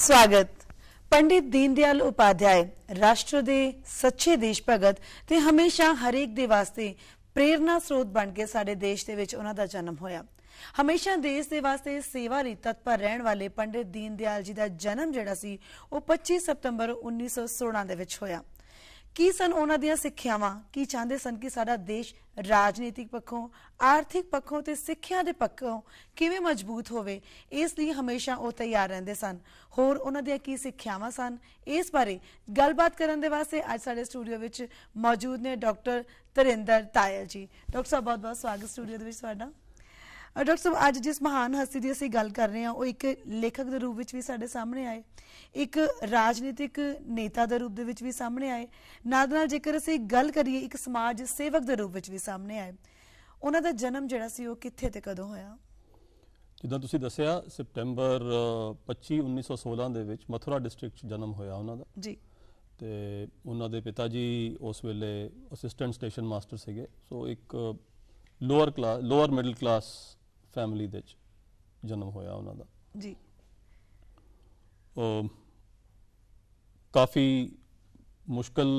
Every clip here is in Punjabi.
ਸਵਾਗਤ ਪੰਡਿਤ ਦੀਨਦਿਆਲ ਉਪਾਧਿਆਏ ਰਾਸ਼ਟਰ ਦੇ ਸੱਚੇ ਦੇਸ਼ ਭਗਤ ਤੇ ਹਮੇਸ਼ਾ ਹਰੇਕ ਦੇ ਵਾਸਤੇ ਪ੍ਰੇਰਣਾ ਸਰੋਤ ਬਣ ਕੇ ਸਾਡੇ ਦੇਸ਼ ਦੇ ਵਿੱਚ ਉਹਨਾਂ ਦਾ ਜਨਮ ਹੋਇਆ ਹਮੇਸ਼ਾ ਦੇਸ਼ ਦੇ ਵਾਸਤੇ ਸੇਵਾ ਲਈ ਤਤਪਰ ਰਹਿਣ ਵਾਲੇ ਪੰਡਿਤ ਦੀਨਦਿਆਲ ਜੀ ਦਾ ਜਨਮ ਜਿਹੜਾ ਸੀ ਉਹ 25 ਸਤੰਬਰ 1916 ਦੇ ਵਿੱਚ ਹੋਇਆ ਕੀ ਸਨ ਉਹਨਾਂ ਦੀਆਂ ਸਿੱਖਿਆਵਾਂ ਕੀ ਚਾਹੁੰਦੇ ਸਨ ਕਿ ਸਾਡਾ ਦੇਸ਼ ਰਾਜਨੀਤਿਕ ਪੱਖੋਂ ਆਰਥਿਕ ਪੱਖੋਂ ਤੇ ਸਿੱਖਿਆ ਦੇ ਪੱਖੋਂ ਕਿਵੇਂ ਮਜ਼ਬੂਤ ਹੋਵੇ ਇਸ ਲਈ ਹਮੇਸ਼ਾ ਉਹ ਤਿਆਰ ਰਹਿੰਦੇ ਸਨ ਹੋਰ ਉਹਨਾਂ ਦੀਆਂ ਕੀ ਸਿੱਖਿਆਵਾਂ ਸਨ ਇਸ ਬਾਰੇ ਗੱਲਬਾਤ ਕਰਨ ਦੇ ਵਾਸਤੇ ਅੱਜ ਸਾਡੇ ਸਟੂਡੀਓ ਵਿੱਚ ਮੌਜੂਦ ਨੇ ਡਾਕਟਰ ਤਰਿੰਦਰ ਤਾਇਲ ਜੀ ਡਾਕਟਰ ਸਾਹਿਬ ਬਹੁਤ ਬਹੁਤ ਸਵਾਗਤ ਸਟੂਡੀਓ ਦੇ ਵਿੱਚ ਤੁਹਾਡਾ ਡਾਕਟਰ ਸਾਹਿਬ ਅੱਜ ਜਿਸ ਮਹਾਨ ਹਸਤੀ ਦੀ ਅਸੀਂ ਗੱਲ ਕਰ ਰਹੇ ਹਾਂ ਉਹ ਇੱਕ ਲੇਖਕ ਦੇ ਰੂਪ ਵਿੱਚ ਵੀ ਸਾਡੇ ਸਾਹਮਣੇ ਆਏ ਇੱਕ ਰਾਜਨੀਤਿਕ ਨੇਤਾ ਦੇ ਰੂਪ ਦੇ ਵਿੱਚ ਵੀ ਸਾਹਮਣੇ ਆਏ ਨਾਲ ਨਾਲ ਜੇਕਰ ਅਸੀਂ ਗੱਲ ਕਰੀਏ ਇੱਕ ਸਮਾਜ ਸੇਵਕ ਦੇ ਰੂਪ ਵਿੱਚ ਵੀ ਸਾਹਮਣੇ ਆਏ ਉਹਨਾਂ ਦਾ ਜਨਮ ਜਿਹੜਾ ਸੀ ਉਹ ਕਿੱਥੇ ਤੇ ਕਦੋਂ ਹੋਇਆ ਜਿੱਦਾਂ ਤੁਸੀਂ ਦੱਸਿਆ ਸਪਟੈਂਬਰ 25 1916 ਦੇ ਵਿੱਚ ਮਥੁਰਾ ਡਿਸਟ੍ਰਿਕਟ 'ਚ ਜਨਮ ਹੋਇਆ ਉਹਨਾਂ ਦਾ ਜੀ ਤੇ ਉਹਨਾਂ ਦੇ ਪਿਤਾ ਜੀ ਉਸ ਵੇਲੇ ਅਸਿਸਟੈਂਟ ਸਟੇਸ਼ਨ ਮਾਸਟਰ ਸੀਗੇ ਸੋ ਇੱਕ lower class lower middle class family ਦੇ ਵਿੱਚ ਜਨਮ ਹੋਇਆ ਉਹਨਾਂ ਦਾ ਜੀ ਉਹ ਕਾਫੀ ਮੁਸ਼ਕਲ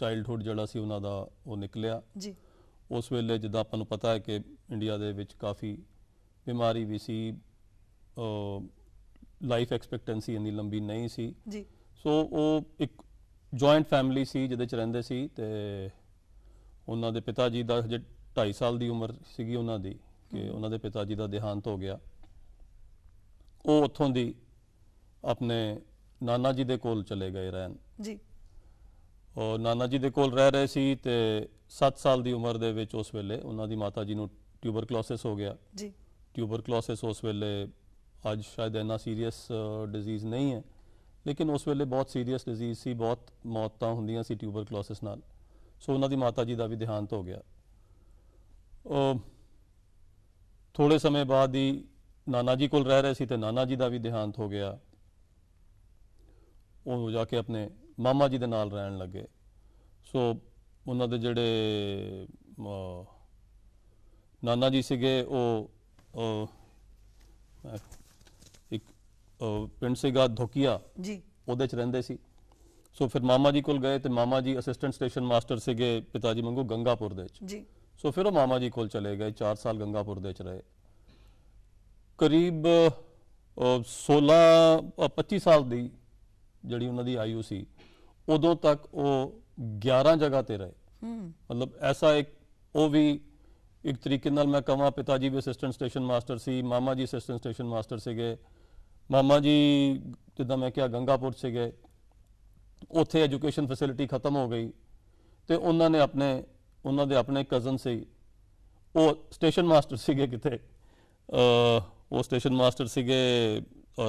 ਚਾਈਲਡਹੂਡ ਜਿਹੜਾ ਸੀ ਉਹਨਾਂ ਦਾ ਉਹ ਨਿਕਲਿਆ ਜੀ ਉਸ ਵੇਲੇ ਜਿੱਦਾਂ ਆਪਾਂ ਨੂੰ ਪਤਾ ਹੈ ਕਿ ਇੰਡੀਆ ਦੇ ਵਿੱਚ ਕਾਫੀ ਬਿਮਾਰੀ ਵੀ ਸੀ ਲਾਈਫ ਐਕਸਪੈਕਟੈਂਸੀ ਇੰਨੀ ਲੰਬੀ ਨਹੀਂ ਸੀ ਜੀ ਸੋ ਉਹ ਇੱਕ ਜੁਆਇੰਟ ਫੈਮਿਲੀ ਸੀ ਜਿਹਦੇ ਚ ਰਹਿੰਦੇ ਸੀ ਤੇ ਉਹਨਾਂ ਦੇ ਪਿਤਾ ਜੀ ਦਾ ਜੇ 2.5 ਸਾਲ ਦੀ ਉਮਰ ਸੀਗੀ ਉਹਨਾਂ ਦੀ ਕਿ ਉਹਨਾਂ ਦੇ ਪਿਤਾ ਜੀ ਦਾ ਦੇਹਾਂਤ ਹੋ ਗਿਆ ਉਹ ਉੱਥੋਂ ਦੀ ਆਪਣੇ ਨਾਨਾ ਜੀ ਦੇ ਕੋਲ ਚਲੇ ਗਏ ਰਹਿਣ ਜੀ ਉਹ ਨਾਨਾ ਜੀ ਦੇ ਕੋਲ ਰਹਿ ਰਹੇ ਸੀ ਤੇ 7 ਸਾਲ ਦੀ ਉਮਰ ਦੇ ਵਿੱਚ ਉਸ ਵੇਲੇ ਉਹਨਾਂ ਦੀ ਮਾਤਾ ਜੀ ਨੂੰ ਟਿਊਬਰਕਲੋਸਿਸ ਹੋ ਗਿਆ ਜੀ ਟਿਊਬਰਕਲੋਸਿਸ ਉਸ ਵੇਲੇ ਅੱਜ ਸ਼ਾਇਦ ਇੰਨਾ ਸੀਰੀਅਸ ਡਿਜ਼ੀਜ਼ ਨਹੀਂ ਹੈ ਲੇਕਿਨ ਉਸ ਵੇਲੇ ਬਹੁਤ ਸੀਰੀਅਸ ਡਿਜ਼ੀਜ਼ ਸੀ ਬਹੁਤ ਮੌਤਾਂ ਹੁੰਦੀਆਂ ਸੀ ਟਿਊਬਰਕਲੋਸਿਸ ਨਾਲ ਸੋ ਉਹਨਾਂ ਦੀ ਮਾਤਾ ਜੀ ਦਾ ਵੀ ਦੇਹਾਂਤ ਹੋ ਗਿਆ ਉਹ ਥੋੜੇ ਸਮੇਂ ਬਾਅਦ ਹੀ ਨਾਨਾ ਜੀ ਕੋਲ ਰਹਿ ਰਹੇ ਸੀ ਤੇ ਨਾਨਾ ਜੀ ਦਾ ਵੀ ਦੇਹਾਂਤ ਹੋ ਗਿਆ ਉਹ ਜਾ ਕੇ ਆਪਣੇ ਮਾਮਾ ਜੀ ਦੇ ਨਾਲ ਰਹਿਣ ਲੱਗੇ ਸੋ ਉਹਨਾਂ ਦੇ ਜਿਹੜੇ ਨਾਨਾ ਜੀ ਸੀਗੇ ਉਹ ਇੱਕ ਪਿੰਡ ਸੀਗਾ ਧੋਕੀਆ ਜੀ ਉਹਦੇ ਚ ਰਹਿੰਦੇ ਸੀ ਸੋ ਫਿਰ ਮਾਮਾ ਜੀ ਕੋਲ ਗਏ ਤੇ ਮਾਮਾ ਜੀ ਅਸਿਸਟੈਂਟ ਸਟੇਸ਼ਨ ਮਾਸਟਰ ਸੀਗੇ ਪਿਤਾ ਜੀ ਮੰਗੋ ਗੰਗਾਪੁਰ ਦੇ ਵਿੱਚ ਜੀ ਸੋ ਫਿਰ ਉਹ ਮਾਮਾ ਜੀ ਕੋਲ ਚਲੇ ਗਏ 4 ਸਾਲ ਗੰਗਾਪੁਰ ਦੇ ਚ ਰਹੇ ਕਰੀਬ 16 25 ਸਾਲ ਦੀ ਜਿਹੜੀ ਉਹਨਾਂ ਦੀ ਆਯੂ ਸੀ ਉਦੋਂ ਤੱਕ ਉਹ 11 ਜਗ੍ਹਾ ਤੇ ਰਹੇ ਮਤਲਬ ਐਸਾ ਇੱਕ ਉਹ ਵੀ ਇੱਕ ਤਰੀਕੇ ਨਾਲ ਮੈਂ ਕਹਾਂ ਪਿਤਾ ਜੀ ਵੀ ਅਸਿਸਟੈਂਟ ਸਟੇਸ਼ਨ ਮਾਸਟਰ ਸੀ ਮਾਮਾ ਜੀ ਅਸਿਸਟੈਂਟ ਸਟੇਸ਼ਨ ਮਾਸਟਰ ਸੀਗੇ ਮਾਮਾ ਜੀ ਜਿੱਦਾਂ ਮੈਂ ਕਿਹਾ ਗੰਗਾਪੁਰ ਸੀਗੇ ਉੱਥੇ ਐਜੂਕੇਸ਼ਨ ਫੈਸਿਲਿਟੀ ਖਤਮ ਹੋ ਗਈ ਤੇ ਉਹਨਾਂ ਨੇ ਆਪਣੇ ਉਹਨਾਂ ਦੇ ਆਪਣੇ ਕਜ਼ਨ ਸੀ ਉਹ ਸਟੇਸ਼ਨ ਮਾਸਟਰ ਸੀਗੇ ਕਿਤੇ ਉਹ ਸਟੇਸ਼ਨ ਮਾਸਟਰ ਸੀਗੇ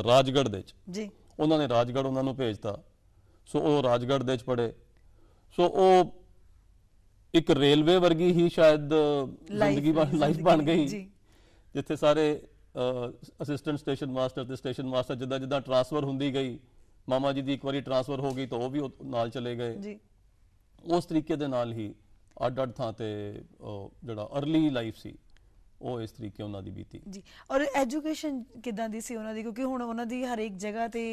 ਰਾਜਗੜ੍ਹ ਦੇ ਚ ਜੀ ਉਹਨਾਂ ਨੇ ਰਾਜਗੜ੍ਹ ਉਹਨਾਂ ਨੂੰ ਭੇਜਤਾ ਸੋ ਉਹ ਰਾਜਗੜ੍ਹ ਦੇ ਚ ਪੜੇ ਸੋ ਉਹ ਇੱਕ ਰੇਲਵੇ ਵਰਗੀ ਹੀ ਸ਼ਾਇਦ ਜ਼ਿੰਦਗੀ ਬਣ ਲਾਈਫ ਬਣ ਗਈ ਜੀ ਜਿੱਥੇ ਸਾਰੇ ਅਸਿਸਟੈਂਟ ਸਟੇਸ਼ਨ ਮਾਸਟਰ ਤੇ ਸਟੇਸ਼ਨ ਮਾਸਟਰ ਜਿੱਦਾਂ ਜਿੱਦਾਂ ਟਰਾਂਸਫਰ ਹੁੰਦੀ ਗਈ ਮਾਮਾ ਜੀ ਦੀ ਇੱਕ ਵਾਰੀ ਟਰਾਂਸਫਰ ਹੋ ਗਈ ਤਾਂ ਉਹ ਵੀ ਨਾਲ ਚਲੇ ਗਏ ਜੀ ਉਸ ਤਰੀਕੇ ਦੇ ਨਾਲ ਹੀ ਅੱਡ-ਅੱਡ ਥਾਂ ਤੇ ਜਿਹੜਾ अर्ਲੀ ਲਾਈਫ ਸੀ ਉਹ ਇਸ ਤਰੀਕੇ ਉਹਨਾਂ ਦੀ ਬੀਤੀ ਜੀ ਔਰ ਐਜੂਕੇਸ਼ਨ ਕਿਦਾਂ ਦੀ ਸੀ ਉਹਨਾਂ ਦੀ ਕਿਉਂਕਿ ਹੁਣ ਉਹਨਾਂ ਦੀ ਹਰ ਇੱਕ ਜਗ੍ਹਾ ਤੇ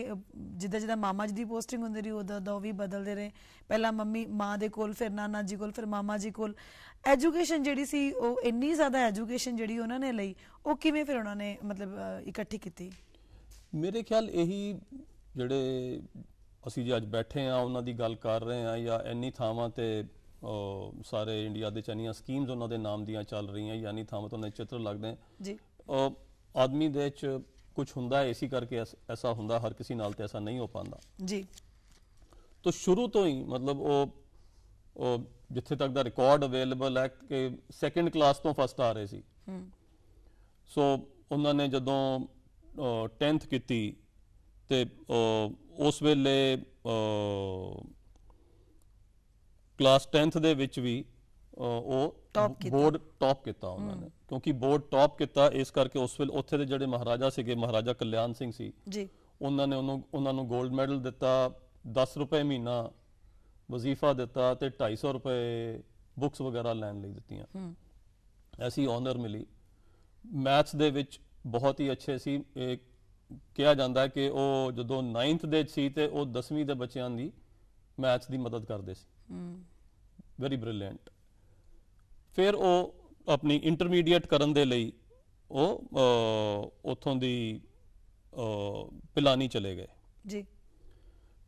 ਜਿੱਦਾਂ ਜਿੱਦਾਂ ਮਾਮਾ ਜੀ ਦੀ ਪੋਸਟਿੰਗ ਹੁੰਦੀ ਰਹੀ ਉਹਦਾ ਦਾ ਵੀ ਬਦਲਦੇ ਰਹੇ ਪਹਿਲਾਂ ਮੰਮੀ ਮਾਂ ਦੇ ਕੋਲ ਫਿਰ ਨਾਨਾ ਜੀ ਕੋਲ ਫਿਰ ਮਾਮਾ ਜੀ ਕੋਲ ਐਜੂਕੇਸ਼ਨ ਜਿਹੜੀ ਸੀ ਉਹ ਇੰਨੀ ਜ਼ਿਆਦਾ ਐਜੂਕੇਸ਼ਨ ਜਿਹੜੀ ਉਹਨਾਂ ਨੇ ਲਈ ਉਹ ਕਿਵੇਂ ਫਿਰ ਉਹਨਾਂ ਨੇ ਮਤਲਬ ਇਕੱਠੀ ਕੀਤੀ ਮੇਰੇ ਖਿਆਲ ਇਹੀ ਜਿਹੜੇ ਅਸੀਂ ਜੇ ਅੱਜ ਬੈਠੇ ਆ ਉਹਨਾਂ ਦੀ ਗੱਲ ਕਰ ਰਹੇ ਆ ਜਾਂ ਇੰਨੀ ਥਾਵਾਂ ਤੇ ਸਾਰੇ ਇੰਡੀਆ ਦੇ ਚੰਨੀਆਂ ਸਕੀਮਸ ਉਹਨਾਂ ਦੇ ਨਾਮ ਦੀਆਂ ਚੱਲ ਰਹੀਆਂ ਯਾਨੀ ਥਾਂ ਤੋਂ ਚਿੱਤਰ ਲੱਗਦੇ ਜੀ ਆਦਮੀ ਦੇ ਵਿੱਚ ਕੁਝ ਹੁੰਦਾ ਹੈ ਇਸੇ ਕਰਕੇ ਐਸਾ ਹੁੰਦਾ ਹਰ ਕਿਸੇ ਨਾਲ ਤੇ ਐਸਾ ਨਹੀਂ ਹੋ ਪਾਂਦਾ ਜੀ ਤੋਂ ਸ਼ੁਰੂ ਤੋਂ ਹੀ ਮਤਲਬ ਉਹ ਉਹ ਜਿੱਥੇ ਤੱਕ ਦਾ ਰਿਕਾਰਡ ਅਵੇਲੇਬਲ ਹੈ ਕਿ ਸੈਕੰਡ ਕਲਾਸ ਤੋਂ ਫਸਟ ਆ ਰਹੇ ਸੀ ਹਮ ਸੋ ਉਹਨਾਂ ਨੇ ਜਦੋਂ 10th ਕੀਤੀ ਤੇ ਉਸ ਵੇਲੇ ਕਲਾਸ 10th ਦੇ ਵਿੱਚ ਵੀ ਉਹ ਬੋਰਡ ਟੌਪ ਕੀਤਾ ਉਹਨਾਂ ਨੇ ਕਿਉਂਕਿ ਬੋਰਡ ਟੌਪ ਕੀਤਾ ਇਸ ਕਰਕੇ ਉਸ ਵੇਲੇ ਉੱਥੇ ਦੇ ਜਿਹੜੇ ਮਹਾਰਾਜਾ ਸੀਗੇ ਮਹਾਰਾਜਾ ਕਲਿਆਣ ਸਿੰਘ ਸੀ ਜੀ ਉਹਨਾਂ ਨੇ ਉਹਨੂੰ ਉਹਨਾਂ ਨੂੰ 골ਡ ਮੈਡਲ ਦਿੱਤਾ 10 ਰੁਪਏ ਮਹੀਨਾ ਵਜ਼ੀਫਾ ਦਿੱਤਾ ਤੇ 250 ਰੁਪਏ ਬੁੱਕਸ ਵਗੈਰਾ ਲੈਣ ਲਈ ਦਿੱਤੀਆਂ ਹੂੰ ਐਸੀ ਆਨਰ ਮਿਲੀ ਮੈਥਸ ਦੇ ਵਿੱਚ ਬਹੁਤ ਹੀ ਅੱਛੇ ਸੀ ਕਿਹਾ ਜਾਂਦਾ ਕਿ ਉਹ ਜਦੋਂ 9th ਦੇ ਸੀ ਤੇ ਉਹ 10ਵੀਂ ਦੇ ਬੱਚਿਆਂ ਦੀ ਮੈਥਸ ਦੀ ਮਦਦ ਕਰਦੇ ਸੀ ਵੈਰੀ ਬ੍ਰਿਲੀਅੰਟ ਫਿਰ ਉਹ ਆਪਣੀ ਇੰਟਰਮੀਡੀਏਟ ਕਰਨ ਦੇ ਲਈ ਉਹ ਉਥੋਂ ਦੀ ਪਿਲਾਨੀ ਚਲੇ ਗਏ ਜੀ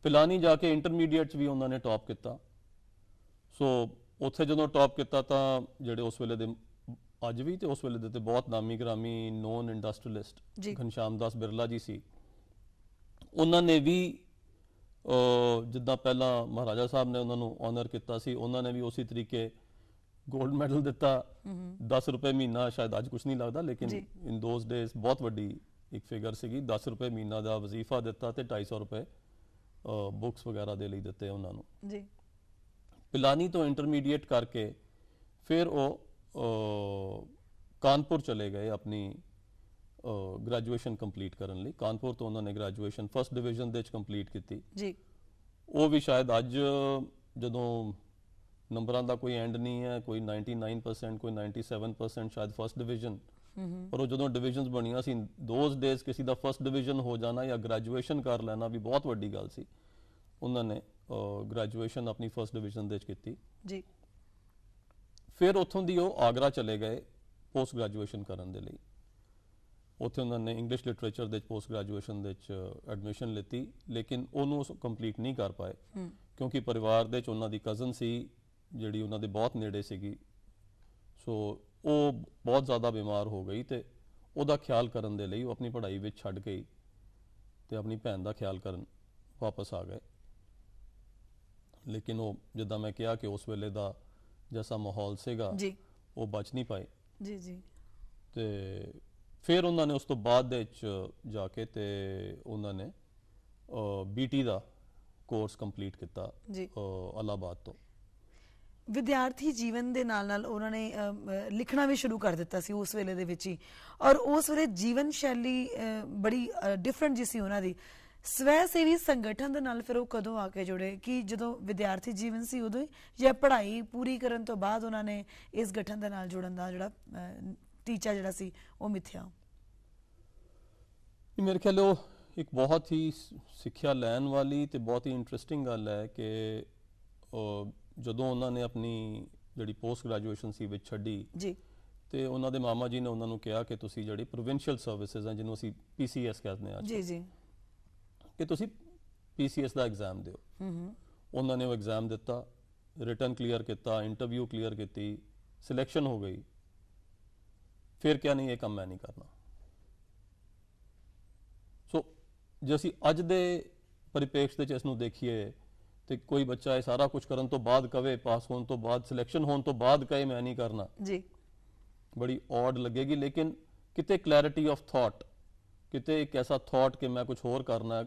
ਪਿਲਾਨੀ ਜਾ ਕੇ ਇੰਟਰਮੀਡੀਏਟ ਚ ਵੀ ਉਹਨਾਂ ਨੇ ਟੌਪ ਕੀਤਾ ਸੋ ਉੱਥੇ ਜਦੋਂ ਟੌਪ ਕੀਤਾ ਤਾਂ ਜਿਹੜੇ ਉਸ ਵੇਲੇ ਦੇ ਅੱਜ ਵੀ ਤੇ ਉਸ ਵੇਲੇ ਦੇ ਤੇ ਬਹੁਤ ਨਾਮੀ ਗ੍ਰਾਮੀ ਨੋਨ ਇੰਡਸਟਰੀਅਲਿਸਟ ਘਨਸ਼ਾਮ ਦਾਸ ਬਿਰਲਾ ਜੀ ਸੀ ਉਹਨਾਂ ਨੇ ਵੀ ਜਿੱਦਾਂ ਪਹਿਲਾਂ ਮਹਾਰਾਜਾ ਸਾਹਿਬ ਨੇ ਉਹਨਾਂ ਨੂੰ ਆਨਰ ਕੀਤਾ ਸੀ ਉਹਨਾਂ ਨੇ ਵੀ ਉਸੇ ਤਰੀਕੇ 골ਡ ਮੈਡਲ ਦਿੱਤਾ 10 ਰੁਪਏ ਮਹੀਨਾ ਸ਼ਾਇਦ ਅੱਜ ਕੁਝ ਨਹੀਂ ਲੱਗਦਾ ਲੇਕਿਨ ਇਨ ਦੋਸ ਡੇਸ ਬਹੁਤ ਵੱਡੀ ਇੱਕ ਫਿਗਰ ਸੀਗੀ 10 ਰੁਪਏ ਮਹੀਨਾ ਦਾ ਵਜ਼ੀਫਾ ਦਿੱਤਾ ਤੇ 250 ਰੁਪਏ ਬੁక్స్ ਵਗੈਰਾ ਦੇ ਲਈ ਦਿੱਤੇ ਉਹਨਾਂ ਨੂੰ ਜੀ ਪਿਲਾਨੀ ਤੋਂ ਇੰਟਰਮੀਡੀਏਟ ਕਰਕੇ ਫਿਰ ਉਹ ਕਾਨਪੁਰ ਚਲੇ ਗਏ ਆਪਣੀ ਗ੍ਰੈਜੂਏਸ਼ਨ ਕੰਪਲੀਟ ਕਰਨ ਲਈ ਕਾਨਪੁਰ ਤੋਂ ਉਹਨਾਂ ਨੇ ਗ੍ਰੈਜੂਏਸ਼ਨ ਫਰਸਟ ਡਿਵੀਜ਼ਨ ਦੇ ਵਿੱਚ ਕੰਪਲੀਟ ਕੀਤੀ ਜੀ ਉਹ ਵੀ ਸ਼ਾਇਦ ਅੱਜ ਜਦੋਂ ਨੰਬਰਾਂ ਦਾ ਕੋਈ ਐਂਡ ਨਹੀਂ ਹੈ ਕੋਈ 99% ਕੋਈ 97% ਸ਼ਾਇਦ ਫਰਸਟ ਡਿਵੀਜ਼ਨ ਪਰ ਉਹ ਜਦੋਂ ਡਿਵੀਜ਼ਨਸ ਬਣੀਆਂ ਸੀ ਦੋਸ ਡੇਸ ਕਿਸੇ ਦਾ ਫਰਸਟ ਡਿਵੀਜ਼ਨ ਹੋ ਜਾਣਾ ਜਾਂ ਗ੍ਰੈਜੂਏਸ਼ਨ ਕਰ ਲੈਣਾ ਵੀ ਬਹੁਤ ਵੱਡੀ ਗੱਲ ਸੀ ਉਹਨਾਂ ਨੇ ਗ੍ਰੈਜੂਏਸ਼ਨ ਆਪਣੀ ਫਰਸਟ ਡਿਵੀਜ਼ਨ ਦੇ ਵਿੱਚ ਕੀਤੀ ਜੀ ਫਿਰ ਉੱਥੋਂ ਦੀ ਉਹ ਆਗਰਾ ਚਲੇ ਗਏ ਪੋਸਟ ਗ੍ਰੈਜੂਏਸ਼ਨ ਕਰਨ ਦੇ ਲਈ ਉੱਥੇ ਉਹਨਾਂ ਨੇ ਇੰਗਲਿਸ਼ ਲਿਟਰੇਚਰ ਦੇ ਵਿੱਚ ਪੋਸਟ ਗ੍ਰੈਜੂਏਸ਼ਨ ਦੇ ਵਿੱਚ ਐਡਮਿਸ਼ਨ ਲਈਤੀ ਲੇਕਿਨ ਉਹਨੂੰ ਕੰਪਲੀਟ ਨਹੀਂ ਕਰ ਪਾਏ ਕਿਉਂਕਿ ਪਰਿਵਾਰ ਦੇ ਵਿੱਚ ਉਹਨਾਂ ਦੀ ਕਜ਼ਨ ਸੀ ਜਿਹੜੀ ਉਹਨਾਂ ਦੇ ਬਹੁਤ ਨੇੜੇ ਸੀਗੀ ਸੋ ਉਹ ਬਹੁਤ ਜ਼ਿਆਦਾ ਬਿਮਾਰ ਹੋ ਗਈ ਤੇ ਉਹਦਾ ਖਿਆਲ ਕਰਨ ਦੇ ਲਈ ਉਹ ਆਪਣੀ ਪੜ੍ਹਾਈ ਵਿੱਚ ਛੱਡ ਗਈ ਤੇ ਆਪਣੀ ਭੈਣ ਦਾ ਖਿਆਲ ਕਰਨ ਵਾਪਸ ਆ ਗਏ ਲੇਕਿਨ ਉਹ ਜਿੱਦਾਂ ਮੈਂ ਕਿਹਾ ਕਿ ਉਸ ਵੇਲੇ ਦਾ ਜਿਹਾ ਮਾਹੌਲ ਸੀਗਾ ਜੀ ਉਹ ਬਚ ਨਹੀਂ ਪਾਏ ਜੀ ਜੀ ਤੇ ਫਿਰ ਉਹਨਾਂ ਨੇ ਉਸ ਤੋਂ ਬਾਅਦ ਦੇ ਵਿੱਚ ਜਾ ਕੇ ਤੇ ਉਹਨਾਂ ਨੇ ਬੀਟੀ ਦਾ ਕੋਰਸ ਕੰਪਲੀਟ ਕੀਤਾ ਅਲਾਬਾਦ ਤੋਂ ਵਿਦਿਆਰਥੀ ਜੀਵਨ ਦੇ ਨਾਲ ਨਾਲ ਉਹਨਾਂ ਨੇ ਲਿਖਣਾ ਵੀ ਸ਼ੁਰੂ ਕਰ ਦਿੱਤਾ ਸੀ ਉਸ ਵੇਲੇ ਦੇ ਵਿੱਚ ਹੀ ਔਰ ਉਸ ਵੇਲੇ ਜੀਵਨ ਸ਼ੈਲੀ ਬੜੀ ਡਿਫਰੈਂਟ ਜੀ ਸੀ ਉਹਨਾਂ ਦੀ ਸਵੈ ਸੇਵੀ ਸੰਗਠਨ ਦੇ ਨਾਲ ਫਿਰ ਉਹ ਕਦੋਂ ਆ ਕੇ ਜੁੜੇ ਕਿ ਜਦੋਂ ਵਿਦਿਆਰਥੀ ਜੀਵਨ ਸੀ ਉਦੋਂ ਹੀ ਜਾਂ ਪੜ੍ਹਾਈ ਪੂਰੀ ਕਰਨ ਤੋਂ ਬਾਅਦ ਉਹਨਾਂ ਨੇ ਇਸ ਗਠਨ ਦੇ ਨਾਲ ਜੁੜਨ ਦਾ ਜਿਹੜਾ ਟੀਚਾ ਜਿਹੜਾ ਸੀ ਉਹ ਮਿੱਥਿਆ ਇਹ ਮੇਰੇ ਖਿਆਲ ਉਹ ਇੱਕ ਬਹੁਤ ਹੀ ਸਿੱਖਿਆ ਲੈਣ ਵਾਲੀ ਤੇ ਬਹੁਤ ਹੀ ਇੰਟਰਸਟਿੰਗ ਗੱਲ ਹੈ ਕਿ ਜਦੋਂ ਉਹਨਾਂ ਨੇ ਆਪਣੀ ਜਿਹੜੀ ਪੋਸਟ ਗ੍ਰੈਜੂਏਸ਼ਨ ਸੀ ਵਿੱਚ ਛੱਡੀ ਜੀ ਤੇ ਉਹਨਾਂ ਦੇ ਮਾਮਾ ਜੀ ਨੇ ਉਹਨਾਂ ਨੂੰ ਕਿਹਾ ਕਿ ਤੁਸੀਂ ਜਿਹੜੀ ਪ੍ਰੋਵਿੰਸ਼ੀਅਲ ਸਰਵਿਸਿਜ਼ ਆ ਜਿਹਨੂੰ ਅਸੀਂ ਪੀਸੀਐਸ ਕਹਿੰਦੇ ਆ ਜੀ ਜੀ ਕਿ ਤੁਸੀਂ ਪੀਸੀਐਸ ਦਾ ਐਗਜ਼ਾਮ ਦਿਓ ਹੂੰ ਉਹਨਾਂ ਨੇ ਉਹ ਐਗਜ਼ਾਮ ਦਿੱਤਾ ਰਿਟਰਨ ਕਲੀਅਰ ਕੀਤਾ ਇੰਟਰਵਿਊ ਕਲੀਅਰ ਕੀਤੀ ਸਿਲੈਕਸ਼ਨ ਹੋ ਗਈ ਫਿਰ ਕਿਹਾ ਨਹੀਂ ਇਹ ਕੰਮ ਮੈਂ ਨਹੀਂ ਕਰਨਾ ਜੇ ਅਸੀਂ ਅੱਜ ਦੇ ਪਰਿਪੇਖਸ਼ ਦੇ ਚ ਇਸ ਨੂੰ ਦੇਖੀਏ ਤੇ ਕੋਈ ਬੱਚਾ ਇਹ ਸਾਰਾ ਕੁਝ ਕਰਨ ਤੋਂ ਬਾਅਦ ਕਵੇ ਪਾਸ ਹੋਣ ਤੋਂ ਬਾਅਦ ਸਿਲੈਕਸ਼ਨ ਹੋਣ ਤੋਂ ਬਾਅਦ ਕਹੇ ਮੈਂ ਨਹੀਂ ਕਰਨਾ ਜੀ ਬੜੀ ਔਡ ਲੱਗੇਗੀ ਲੇਕਿਨ ਕਿਤੇ ਕਲੈਰਿਟੀ ਆਫ ਥਾਟ ਕਿਤੇ ਇੱਕ ਐਸਾ ਥਾਟ ਕਿ ਮੈਂ ਕੁਝ ਹੋਰ ਕਰਨਾ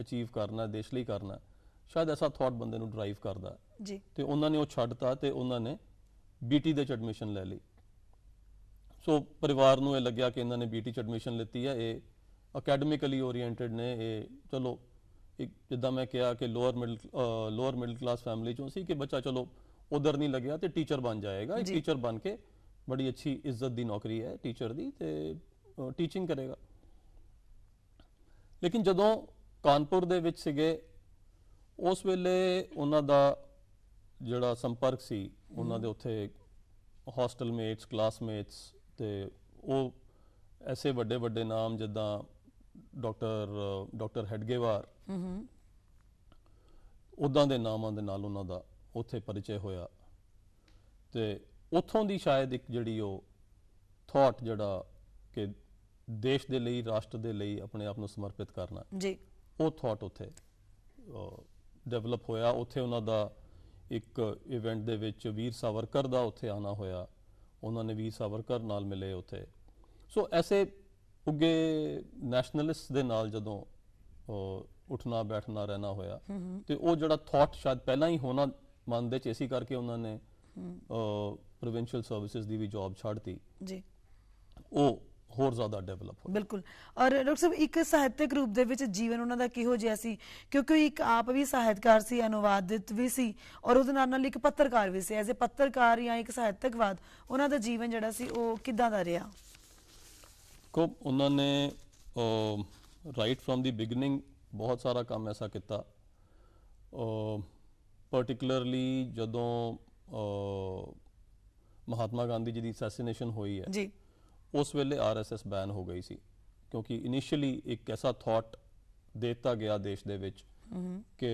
ਅਚੀਵ ਕਰਨਾ ਦੇਸ਼ ਲਈ ਕਰਨਾ ਸ਼ਾਇਦ ਐਸਾ ਥਾਟ ਬੰਦੇ ਨੂੰ ਡਰਾਈਵ ਕਰਦਾ ਜੀ ਤੇ ਉਹਨਾਂ ਨੇ ਉਹ ਛੱਡਤਾ ਤੇ ਉਹਨਾਂ ਨੇ ਬੀਟੀ ਦੇ ਚ ਐਡਮਿਸ਼ਨ ਲੈ ਲਈ ਸੋ ਪਰਿਵਾਰ ਨੂੰ ਇਹ ਲੱਗਿਆ ਕਿ ਇਹਨਾਂ ਨੇ ਬੀਟੀ ਚ ਐਡਮਿਸ਼ਨ ਲਈ ਹੈ ਇਹ ਅਕੈਡਮਿਕਲੀ ਓਰੀਐਂਟਡ ਨੇ ਇਹ ਚਲੋ ਇੱਕ ਜਿੱਦਾਂ ਮੈਂ ਕਿਹਾ ਕਿ lower middle lower middle class family ਚੋਂ ਸੀ ਕਿ ਬੱਚਾ ਚਲੋ ਉਧਰ ਨਹੀਂ ਲੱਗਿਆ ਤੇ ਟੀਚਰ ਬਣ ਜਾਏਗਾ ਇੱਕ ਟੀਚਰ ਬਣ ਕੇ ਬੜੀ ਅੱਛੀ ਇੱਜ਼ਤ ਦੀ ਨੌਕਰੀ ਹੈ ਟੀਚਰ ਦੀ ਤੇ ਟੀਚਿੰਗ ਕਰੇਗਾ ਲੇਕਿਨ ਜਦੋਂ ਕਾਨਪੁਰ ਦੇ ਵਿੱਚ ਸੀਗੇ ਉਸ ਵੇਲੇ ਉਹਨਾਂ ਦਾ ਜਿਹੜਾ ਸੰਪਰਕ ਸੀ ਉਹਨਾਂ ਦੇ ਉੱਥੇ ਹੋਸਟਲ ਮੇਟਸ ਕਲਾਸਮੇਟਸ ਤੇ ਉਹ ਐਸੇ ਵੱਡੇ ਵੱਡੇ ਨਾਮ ਜਿੱਦਾਂ ਡਾਕਟਰ ਡਾਕਟਰ ਹੈਡਗੇਵਾਰ ਹੂੰ ਉਦਾਂ ਦੇ ਨਾਮਾਂ ਦੇ ਨਾਲ ਉਹਨਾਂ ਦਾ ਉੱਥੇ ਪਰਿਚੈ ਹੋਇਆ ਤੇ ਉਥੋਂ ਦੀ ਸ਼ਾਇਦ ਇੱਕ ਜਿਹੜੀ ਉਹ ਥਾਟ ਜਿਹੜਾ ਕਿ ਦੇਸ਼ ਦੇ ਲਈ ਰਾਸ਼ਟਰ ਦੇ ਲਈ ਆਪਣੇ ਆਪ ਨੂੰ ਸਮਰਪਿਤ ਕਰਨਾ ਜੀ ਉਹ ਥਾਟ ਉੱਥੇ ਡਿਵੈਲਪ ਹੋਇਆ ਉੱਥੇ ਉਹਨਾਂ ਦਾ ਇੱਕ ਇਵੈਂਟ ਦੇ ਵਿੱਚ ਵੀਰ ਸਾਵਰਕਰ ਦਾ ਉੱਥੇ ਆਣਾ ਹੋਇਆ ਉਹਨਾਂ ਨੇ ਵੀਰ ਸਾਵਰਕਰ ਨਾਲ ਮਿਲੇ ਉੱਥੇ ਸੋ ਐਸੇ ਉੱਗੇ ਨੈਸ਼ਨਲਿਸਟ ਦੇ ਨਾਲ ਜਦੋਂ ਉੱਠਣਾ ਬੈਠਣਾ ਰਹਿਣਾ ਹੋਇਆ ਤੇ ਉਹ ਜਿਹੜਾ ਥਾਟ ਸ਼ਾਇਦ ਪਹਿਲਾਂ ਹੀ ਹੋਣਾ ਮਨ ਦੇ ਚ ਇਸੇ ਕਰਕੇ ਉਹਨਾਂ ਨੇ ਪ੍ਰੋਵਿੰਸ਼ੀਅਲ ਸਰਵਿਸਿਜ਼ ਦੀ ਵੀ ਜੌਬ ਛੱਡਤੀ ਜੀ ਉਹ ਹੋਰ ਜ਼ਿਆਦਾ ਡਿਵੈਲਪ ਹੋਇਆ ਬਿਲਕੁਲ ਔਰ ਡਾਕਟਰ ਸਾਹਿਬ ਇੱਕ ਸਾਹਿਤਕ ਰੂਪ ਦੇ ਵਿੱਚ ਜੀਵਨ ਉਹਨਾਂ ਦਾ ਕਿਹੋ ਜਿਹਾ ਸੀ ਕਿਉਂਕਿ ਇੱਕ ਆਪ ਵੀ ਸਾਹਿਤਕਾਰ ਸੀ ਅਨੁਵਾਦਿਤ ਵੀ ਸੀ ਔਰ ਉਹਦੇ ਨਾਲ ਨਾਲ ਇੱਕ ਪੱਤਰਕਾਰ ਵੀ ਸੀ ਐਜ਼ ਅ ਪੱਤਰਕਾਰ ਜਾਂ ਇੱਕ ਸਾਹਿਤਕਵਾਦ ਉਹਨਾਂ ਦਾ ਜੀਵਨ ਜਿਹੜਾ ਸੀ ਉਹ ਕਿੱਦਾਂ ਦਾ ਰਿਹਾ ਦੇਖੋ ਉਹਨਾਂ ਨੇ ਰਾਈਟ ਫਰਮ ਦੀ ਬਿਗਨਿੰਗ ਬਹੁਤ ਸਾਰਾ ਕੰਮ ਐਸਾ ਕੀਤਾ ਪਾਰਟਿਕੂਲਰਲੀ ਜਦੋਂ ਮਹਾਤਮਾ ਗਾਂਧੀ ਜੀ ਦੀ ਅਸੈਸੀਨੇਸ਼ਨ ਹੋਈ ਹੈ ਜੀ ਉਸ ਵੇਲੇ ਆਰਐਸਐਸ ਬੈਨ ਹੋ ਗਈ ਸੀ ਕਿਉਂਕਿ ਇਨੀਸ਼ੀਅਲੀ ਇੱਕ ਐਸਾ ਥਾਟ ਦਿੱਤਾ ਗਿਆ ਦੇਸ਼ ਦੇ ਵਿੱਚ ਕਿ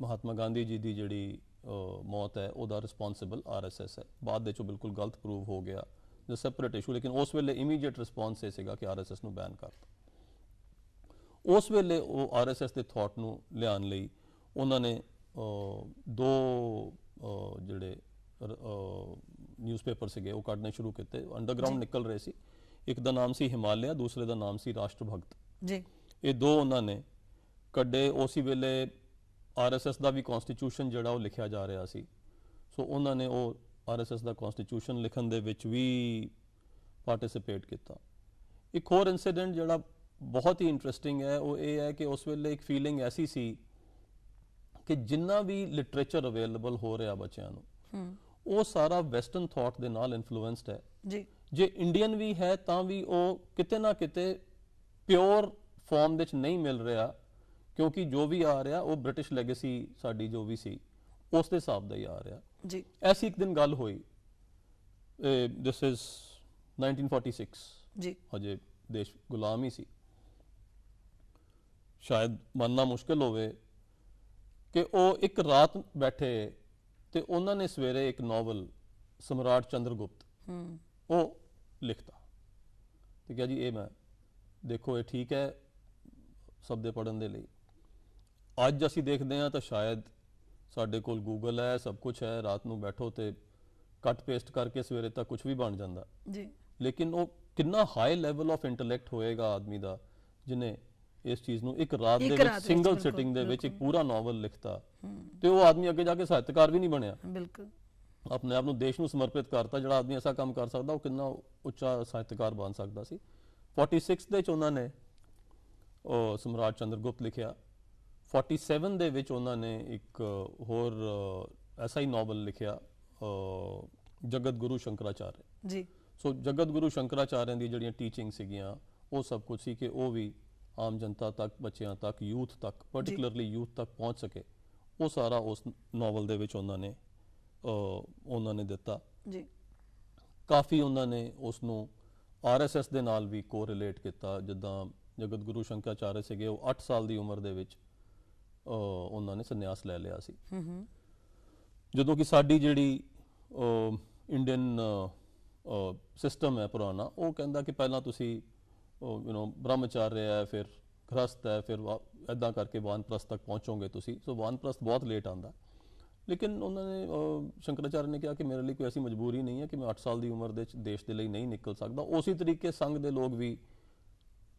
ਮਹਾਤਮਾ ਗਾਂਧੀ ਜੀ ਦੀ ਜਿਹੜੀ ਮੌਤ ਹੈ ਉਹਦਾ ਰਿਸਪੌਂਸਿਬਲ ਆਰਐਸਐਸ ਹੈ ਬਾਅਦ ਵਿੱਚ ਬਿਲਕੁਲ ਗਲਤ ਪ੍ਰੂਵ ਹੋ ਗਿਆ ਇਜ਼ ਸੈਪਰੇਟ ਇਸ਼ੂ ਲੇਕਿਨ ਉਸ ਵੇਲੇ ਇਮੀਡੀਏਟ ਰਿਸਪੌਂਸ ਇਹ ਸੀਗਾ ਕਿ ਆਰਐਸਐਸ ਨੂੰ ਬੈਨ ਕਰ ਉਸ ਵੇਲੇ ਉਹ ਆਰਐਸਐਸ ਦੇ ਥਾਟ ਨੂੰ ਲਿਆਣ ਲਈ ਉਹਨਾਂ ਨੇ ਦੋ ਜਿਹੜੇ ਨਿਊਜ਼ਪੇਪਰ ਸੀਗੇ ਉਹ ਕੱਢਣੇ ਸ਼ੁਰੂ ਕੀਤੇ ਅੰਡਰਗਰਾਉਂਡ ਨਿਕਲ ਰਹੇ ਸੀ ਇੱਕ ਦਾ ਨਾਮ ਸੀ ਹਿਮਾਲਿਆ ਦੂਸਰੇ ਦਾ ਨਾਮ ਸੀ ਰਾਸ਼ਟਰ ਭਗਤ ਜੀ ਇਹ ਦੋ ਉਹਨਾਂ ਨੇ ਕੱਢੇ ਉਸੇ ਵੇਲੇ ਆਰਐਸਐਸ ਦਾ ਵੀ ਕਨਸਟੀਟਿਊਸ਼ਨ ਜਿਹੜਾ ਉਹ ਲਿਖਿਆ ਜਾ ਰਿਹਾ ਸੀ ਸੋ ਉਹਨਾਂ ਨੇ ਉਹ ਆਰਐਸਐਸ ਦਾ ਕਨਸਟੀਟਿਊਸ਼ਨ ਲਿਖਣ ਦੇ ਵਿੱਚ ਵੀ ਪਾਰਟਿਸਿਪੇਟ ਕੀਤਾ ਇੱਕ ਹੋਰ ਇਨਸੀਡੈਂਟ ਜਿਹੜਾ ਬਹੁਤ ਹੀ ਇੰਟਰਸਟਿੰਗ ਹੈ ਉਹ ਇਹ ਹੈ ਕਿ ਉਸ ਵੇਲੇ ਇੱਕ ਫੀਲਿੰਗ ਐਸੀ ਸੀ ਕਿ ਜਿੰਨਾ ਵੀ ਲਿਟਰੇਚਰ ਅਵੇਲੇਬਲ ਹੋ ਰਿਹਾ ਬੱਚਿਆਂ ਨੂੰ ਉਹ ਸਾਰਾ ਵੈਸਟਰਨ ਥੌਟ ਦੇ ਨਾਲ ਇਨਫਲੂਐਂਸਡ ਹੈ ਜੀ ਜੇ ਇੰਡੀਅਨ ਵੀ ਹੈ ਤਾਂ ਵੀ ਉਹ ਕਿਤੇ ਨਾ ਕਿਤੇ ਪਿਓਰ ਫਾਰਮ ਵਿੱਚ ਨਹੀਂ ਮਿਲ ਰਿਹਾ ਕਿਉਂਕਿ ਜੋ ਵੀ ਆ ਰਿਹਾ ਉਹ ਬ੍ਰਿਟਿਸ਼ ਲੈਗੇਸੀ ਸਾਡੀ ਜੋ ਵੀ ਸੀ ਉਸ ਦੇ ਹਿਸਾਬ ਦਾ ਹੀ ਆ ਰਿਹਾ ਜੀ ਐਸੀ ਇੱਕ ਦਿਨ ਗੱਲ ਹੋਈ ਦਿਸ ਇਜ਼ 1946 ਜੀ ਹਜੇ ਦੇਸ਼ ਗੁਲਾਮੀ ਸੀ ਸ਼ਾਇਦ ਮੰਨਣਾ ਮੁਸ਼ਕਲ ਹੋਵੇ ਕਿ ਉਹ ਇੱਕ ਰਾਤ ਬੈਠੇ ਤੇ ਉਹਨਾਂ ਨੇ ਸਵੇਰੇ ਇੱਕ ਨੋਵਲ ਸਮਰਾਟ ਚੰਦਰਗੁਪਤ ਹੂੰ ਉਹ ਲਿਖਤਾ ਤੇ ਕਿਹਾ ਜੀ ਇਹ ਮੈਂ ਦੇਖੋ ਇਹ ਠੀਕ ਹੈ ਸਭ ਦੇ ਪੜਨ ਦੇ ਲਈ ਅੱਜ ਅਸੀਂ ਦੇਖਦੇ ਹਾਂ ਤਾਂ ਸ਼ਾਇਦ ਸਾਡੇ ਕੋਲ ਗੂਗਲ ਹੈ ਸਭ ਕੁਝ ਹੈ ਰਾਤ ਨੂੰ ਬੈਠੋ ਤੇ ਕੱਟ ਪੇਸਟ ਕਰਕੇ ਸਵੇਰੇ ਤੱਕ ਕੁਝ ਵੀ ਬਣ ਜਾਂਦਾ ਜੀ ਲੇਕਿਨ ਉਹ ਕਿੰਨਾ ਹਾਈ ਲੈਵਲ ਆਫ ਇੰਟੈਲੈਕਟ ਹੋਏਗਾ ਆਦਮੀ ਦਾ ਜਿਨੇ ਇਸ ਚੀਜ਼ ਨੂੰ ਇੱਕ ਰਾਤ ਦੇ ਵਿੱਚ ਸਿੰਗਲ ਸਿਟਿੰਗ ਦੇ ਵਿੱਚ ਇੱਕ ਪੂਰਾ ਨੋਵਲ ਲਿਖਤਾ ਤੇ ਉਹ ਆਦਮੀ ਅੱਗੇ ਜਾ ਕੇ ਸਾਹਿਤਕਾਰ ਵੀ ਨਹੀਂ ਬਣਿਆ ਬਿਲਕੁਲ ਆਪਣੇ ਆਪ ਨੂੰ ਦੇਸ਼ ਨੂੰ ਸਮਰਪਿਤ ਕਰਤਾ ਜਿਹੜਾ ਆਦਮੀ ਐਸਾ ਕੰਮ ਕਰ ਸਕਦਾ ਉਹ ਕਿੰਨਾ ਉੱਚਾ ਸਾਹਿਤਕਾਰ ਬਣ ਸਕਦਾ ਸੀ 46 ਦੇ ਚ ਉਹਨਾਂ ਨੇ ਉਹ ਸਮਰਾਟ ਚੰਦਰਗੁਪਤ ਲਿਖਿਆ 47 ਦੇ ਵਿੱਚ ਉਹਨਾਂ ਨੇ ਇੱਕ ਹੋਰ ਐਸਾ ਹੀ ਨੋਵਲ ਲਿਖਿਆ ਜਗਤ ਗੁਰੂ ਸ਼ੰਕਰਾਚਾਰਿਆ ਜੀ ਸੋ ਜਗਤ ਗੁਰੂ ਸ਼ੰਕਰਾਚਾਰਿਆ ਦੀ ਜਿਹੜੀਆਂ ਟੀਚਿੰਗ ਸੀਗੀਆਂ ਉਹ ਸਭ ਕੁਝ ਸੀ ਕਿ ਉਹ ਵੀ ਆਮ ਜਨਤਾ ਤੱਕ ਬੱਚਿਆਂ ਤੱਕ ਯੂਥ ਤੱਕ ਪਾਰਟਿਕੂਲਰਲੀ ਯੂਥ ਤੱਕ ਪਹੁੰਚ ਸਕੇ ਉਹ ਸਾਰਾ ਉਸ ਨੋਵਲ ਦੇ ਵਿੱਚ ਉਹਨਾਂ ਨੇ ਉਹਨਾਂ ਨੇ ਦਿੱਤਾ ਜੀ ਕਾਫੀ ਉਹਨਾਂ ਨੇ ਉਸ ਨੂੰ ਆਰਐਸਐਸ ਦੇ ਨਾਲ ਵੀ ਕੋਰਿਲੇਟ ਕੀਤਾ ਜਿੱਦਾਂ ਜਗਤ ਗੁਰੂ ਸ਼ੰਕਰਾਚਾਰਿਆ ਸੀਗੇ ਉਹ 8 ਸਾਲ ਦੀ ਉਮਰ ਦੇ ਵਿੱਚ ਉਹਨਾਂ ਨੇ ਸੰਨਿਆਸ ਲੈ ਲਿਆ ਸੀ ਜਦੋਂ ਕਿ ਸਾਡੀ ਜਿਹੜੀ ਇੰਡੀਅਨ ਸਿਸਟਮ ਹੈ ਪੁਰਾਣਾ ਉਹ ਕਹਿੰਦਾ ਕਿ ਪਹਿਲਾਂ ਤੁਸੀਂ ਯੂ نو ਰਿਹਾ ਹੈ ਫਿਰ ਗ੍ਰਸਥ ਹੈ ਫਿਰ ਐਦਾਂ ਕਰਕੇ ਵਾਨਪ੍ਰਸਥ ਤੱਕ ਪਹੁੰਚੋਗੇ ਤੁਸੀਂ ਸੋ ਵਾਨਪ੍ਰਸਥ ਬਹੁਤ ਲੇਟ ਆਂਦਾ ਲੇਕਿਨ ਉਹਨਾਂ ਨੇ ਸ਼ੰਕਰਾਚਾਰ ਨੇ ਕਿਹਾ ਕਿ ਮੇਰੇ ਲਈ ਕੋਈ ਐਸੀ ਮਜਬੂਰੀ ਨਹੀਂ ਹੈ ਕਿ ਮੈਂ 8 ਸਾਲ ਦੀ ਉਮਰ ਦੇ ਦੇਸ਼ ਦੇ ਲਈ ਨਹੀਂ ਨਿਕਲ ਸਕਦਾ ਉਸੇ ਤਰੀਕੇ ਸੰਘ ਦੇ ਲੋਕ ਵੀ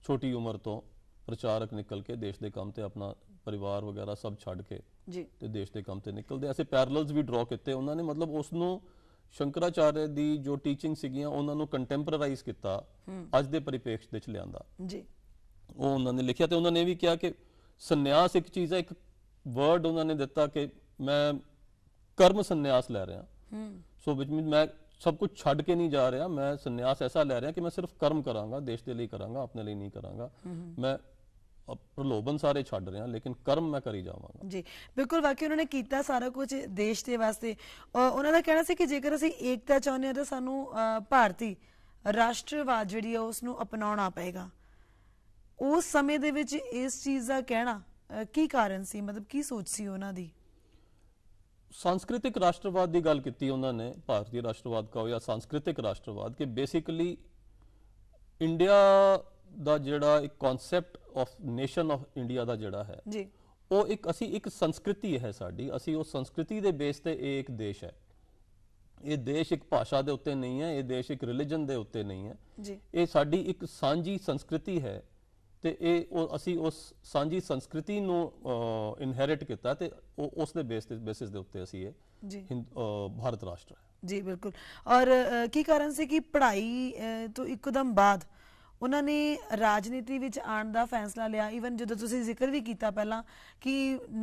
ਛੋਟੀ ਉਮਰ ਤੋਂ ਪ੍ਰਚਾਰਕ ਨਿਕਲ ਕੇ ਦੇਸ਼ ਦੇ ਕੰਮ ਤੇ ਆਪਣਾ ਪਰਿਵਾਰ ਵਗੈਰਾ ਸਭ ਛੱਡ ਕੇ ਜੀ ਤੇ ਦੇਸ਼ ਦੇ ਕੰਮ ਤੇ ਨਿਕਲਦੇ ਐਸੇ ਪੈਰਲਲਸ ਵੀ ਡਰਾ ਕੀਤੇ ਉਹਨਾਂ ਨੇ ਮਤਲਬ ਉਸ ਨੂੰ ਸ਼ੰਕਰਾਚਾਰਿਆ ਦੀ ਜੋ ਟੀਚਿੰਗ ਸੀਗੀਆਂ ਉਹਨਾਂ ਨੂੰ ਕੰਟੈਂਪਰਰਾਈਜ਼ ਕੀਤਾ ਅੱਜ ਦੇ ਪਰਿਪੇਖ ਦੇ ਚ ਲਿਆਂਦਾ ਜੀ ਉਹ ਉਹਨਾਂ ਨੇ ਲਿਖਿਆ ਤੇ ਉਹਨਾਂ ਨੇ ਵੀ ਕਿਹਾ ਕਿ ਸੰਨਿਆਸ ਇੱਕ ਚੀਜ਼ ਹੈ ਇੱਕ ਵਰਡ ਉਹਨਾਂ ਨੇ ਦਿੱਤਾ ਕਿ ਮੈਂ ਕਰਮ ਸੰਨਿਆਸ ਲੈ ਰਿਹਾ ਹੂੰ ਸੋ ਵਿਚ ਮੈਂ ਸਭ ਕੁਝ ਛੱਡ ਕੇ ਨਹੀਂ ਜਾ ਰਿਹਾ ਮੈਂ ਸੰਨਿਆਸ ਐਸਾ ਲੈ ਰਿਹਾ ਕਿ ਮੈਂ ਸਿਰਫ ਕਰਮ ਕਰਾਂਗਾ ਦੇਸ਼ ਦੇ ਲਈ ਕਰਾਂਗਾ ਆਪਣੇ ਲਈ ਨਹੀਂ ਕਰਾਂਗਾ ਮੈਂ ਪ੍ਰਲੋਭਨ ਸਾਰੇ ਛੱਡ ਰਿਹਾ ਲੇਕਿਨ ਕਰਮ ਮੈਂ ਕਰੀ ਜਾਵਾਂਗਾ ਜੀ ਬਿਲਕੁਲ ਵਾਕਿਆ ਉਹਨਾਂ ਨੇ ਕੀਤਾ ਸਾਰਾ ਕੁਝ ਦੇਸ਼ ਦੇ ਵਾਸਤੇ ਉਹਨਾਂ ਦਾ ਕਹਿਣਾ ਸੀ ਕਿ ਜੇਕਰ ਅਸੀਂ ਏਕਤਾ ਚਾਹੁੰਦੇ ਹਾਂ ਤਾਂ ਸਾਨੂੰ ਭਾਰਤੀ ਰਾਸ਼ਟਰਵਾਦ ਜਿਹੜੀ ਹੈ ਉਸ ਨੂੰ ਅਪਣਾਉਣਾ ਪਏਗਾ ਉਸ ਸਮੇਂ ਦੇ ਵਿੱਚ ਇਸ ਚੀਜ਼ ਦਾ ਕਹਿਣਾ ਕੀ ਕਾਰਨ ਸੀ ਮਤਲਬ ਕੀ ਸੋਚ ਸੀ ਉਹਨਾਂ ਦੀ ਸੰਸਕ੍ਰਿਤਿਕ ਰਾਸ਼ਟਰਵਾਦ ਦੀ ਗੱਲ ਕੀਤੀ ਉਹਨਾਂ ਨੇ ਭਾਰਤੀ ਰਾਸ਼ਟਰਵਾਦ ਕਹੋ ਜਾਂ ਸੰਸਕ੍ਰਿਤਿਕ ਰਾਸ਼ਟਰਵਾਦ ਕਿ ਬੇਸਿਕਲੀ ਇੰਡੀਆ ਦਾ ਜਿਹੜਾ ਇੱਕ concept of nation of India ਦਾ ਜਿਹੜਾ ਹੈ ਜੀ ਉਹ ਇੱਕ ਅਸੀਂ ਇੱਕ ਸੰਸਕ੍ਰਿਤੀ ਹੈ ਸਾਡੀ ਅਸੀਂ ਉਹ ਸੰਸਕ੍ਰਿਤੀ ਦੇ ਬੇਸ ਤੇ ਇਹ ਇੱਕ ਦੇਸ਼ ਹੈ ਇਹ ਦੇਸ਼ ਇੱਕ ਭਾਸ਼ਾ ਦੇ ਉੱਤੇ ਨਹੀਂ ਹੈ ਇਹ ਦੇਸ਼ ਇੱਕ ਰਿਲੀਜਨ ਦੇ ਉੱਤੇ ਨਹੀਂ ਹੈ ਜੀ ਇਹ ਸਾਡੀ ਇੱਕ ਸਾਂਝੀ ਸੰਸਕ੍ਰਿਤੀ ਹੈ ਤੇ ਇਹ ਉਹ ਅਸੀਂ ਉਸ ਸਾਂਝੀ ਸੰਸਕ੍ਰਿਤੀ ਨੂੰ ਇਨਹੈਰਿਟ ਕੀਤਾ ਤੇ ਉਸ ਦੇ ਬੇਸ ਤੇ ਬੇਸਿਸ ਦੇ ਉੱਤੇ ਅਸੀਂ ਇਹ ਭਾਰਤ ਰਾਸ਼ਟਰ ਹੈ ਜੀ ਬਿਲਕੁਲ ਔਰ ਕੀ ਕਾਰਨ ਸੀ ਕਿ ਪੜ੍ਹਾਈ ਤੋਂ ਇੱਕਦਮ ਬਾਅਦ ਉਹਨਾਂ ਨੇ ਰਾਜਨੀਤੀ ਵਿੱਚ ਆਉਣ ਦਾ ਫੈਸਲਾ ਲਿਆ ਇਵਨ ਜਦੋਂ ਤੁਸੀਂ ਜ਼ਿਕਰ ਵੀ ਕੀਤਾ ਪਹਿਲਾਂ ਕਿ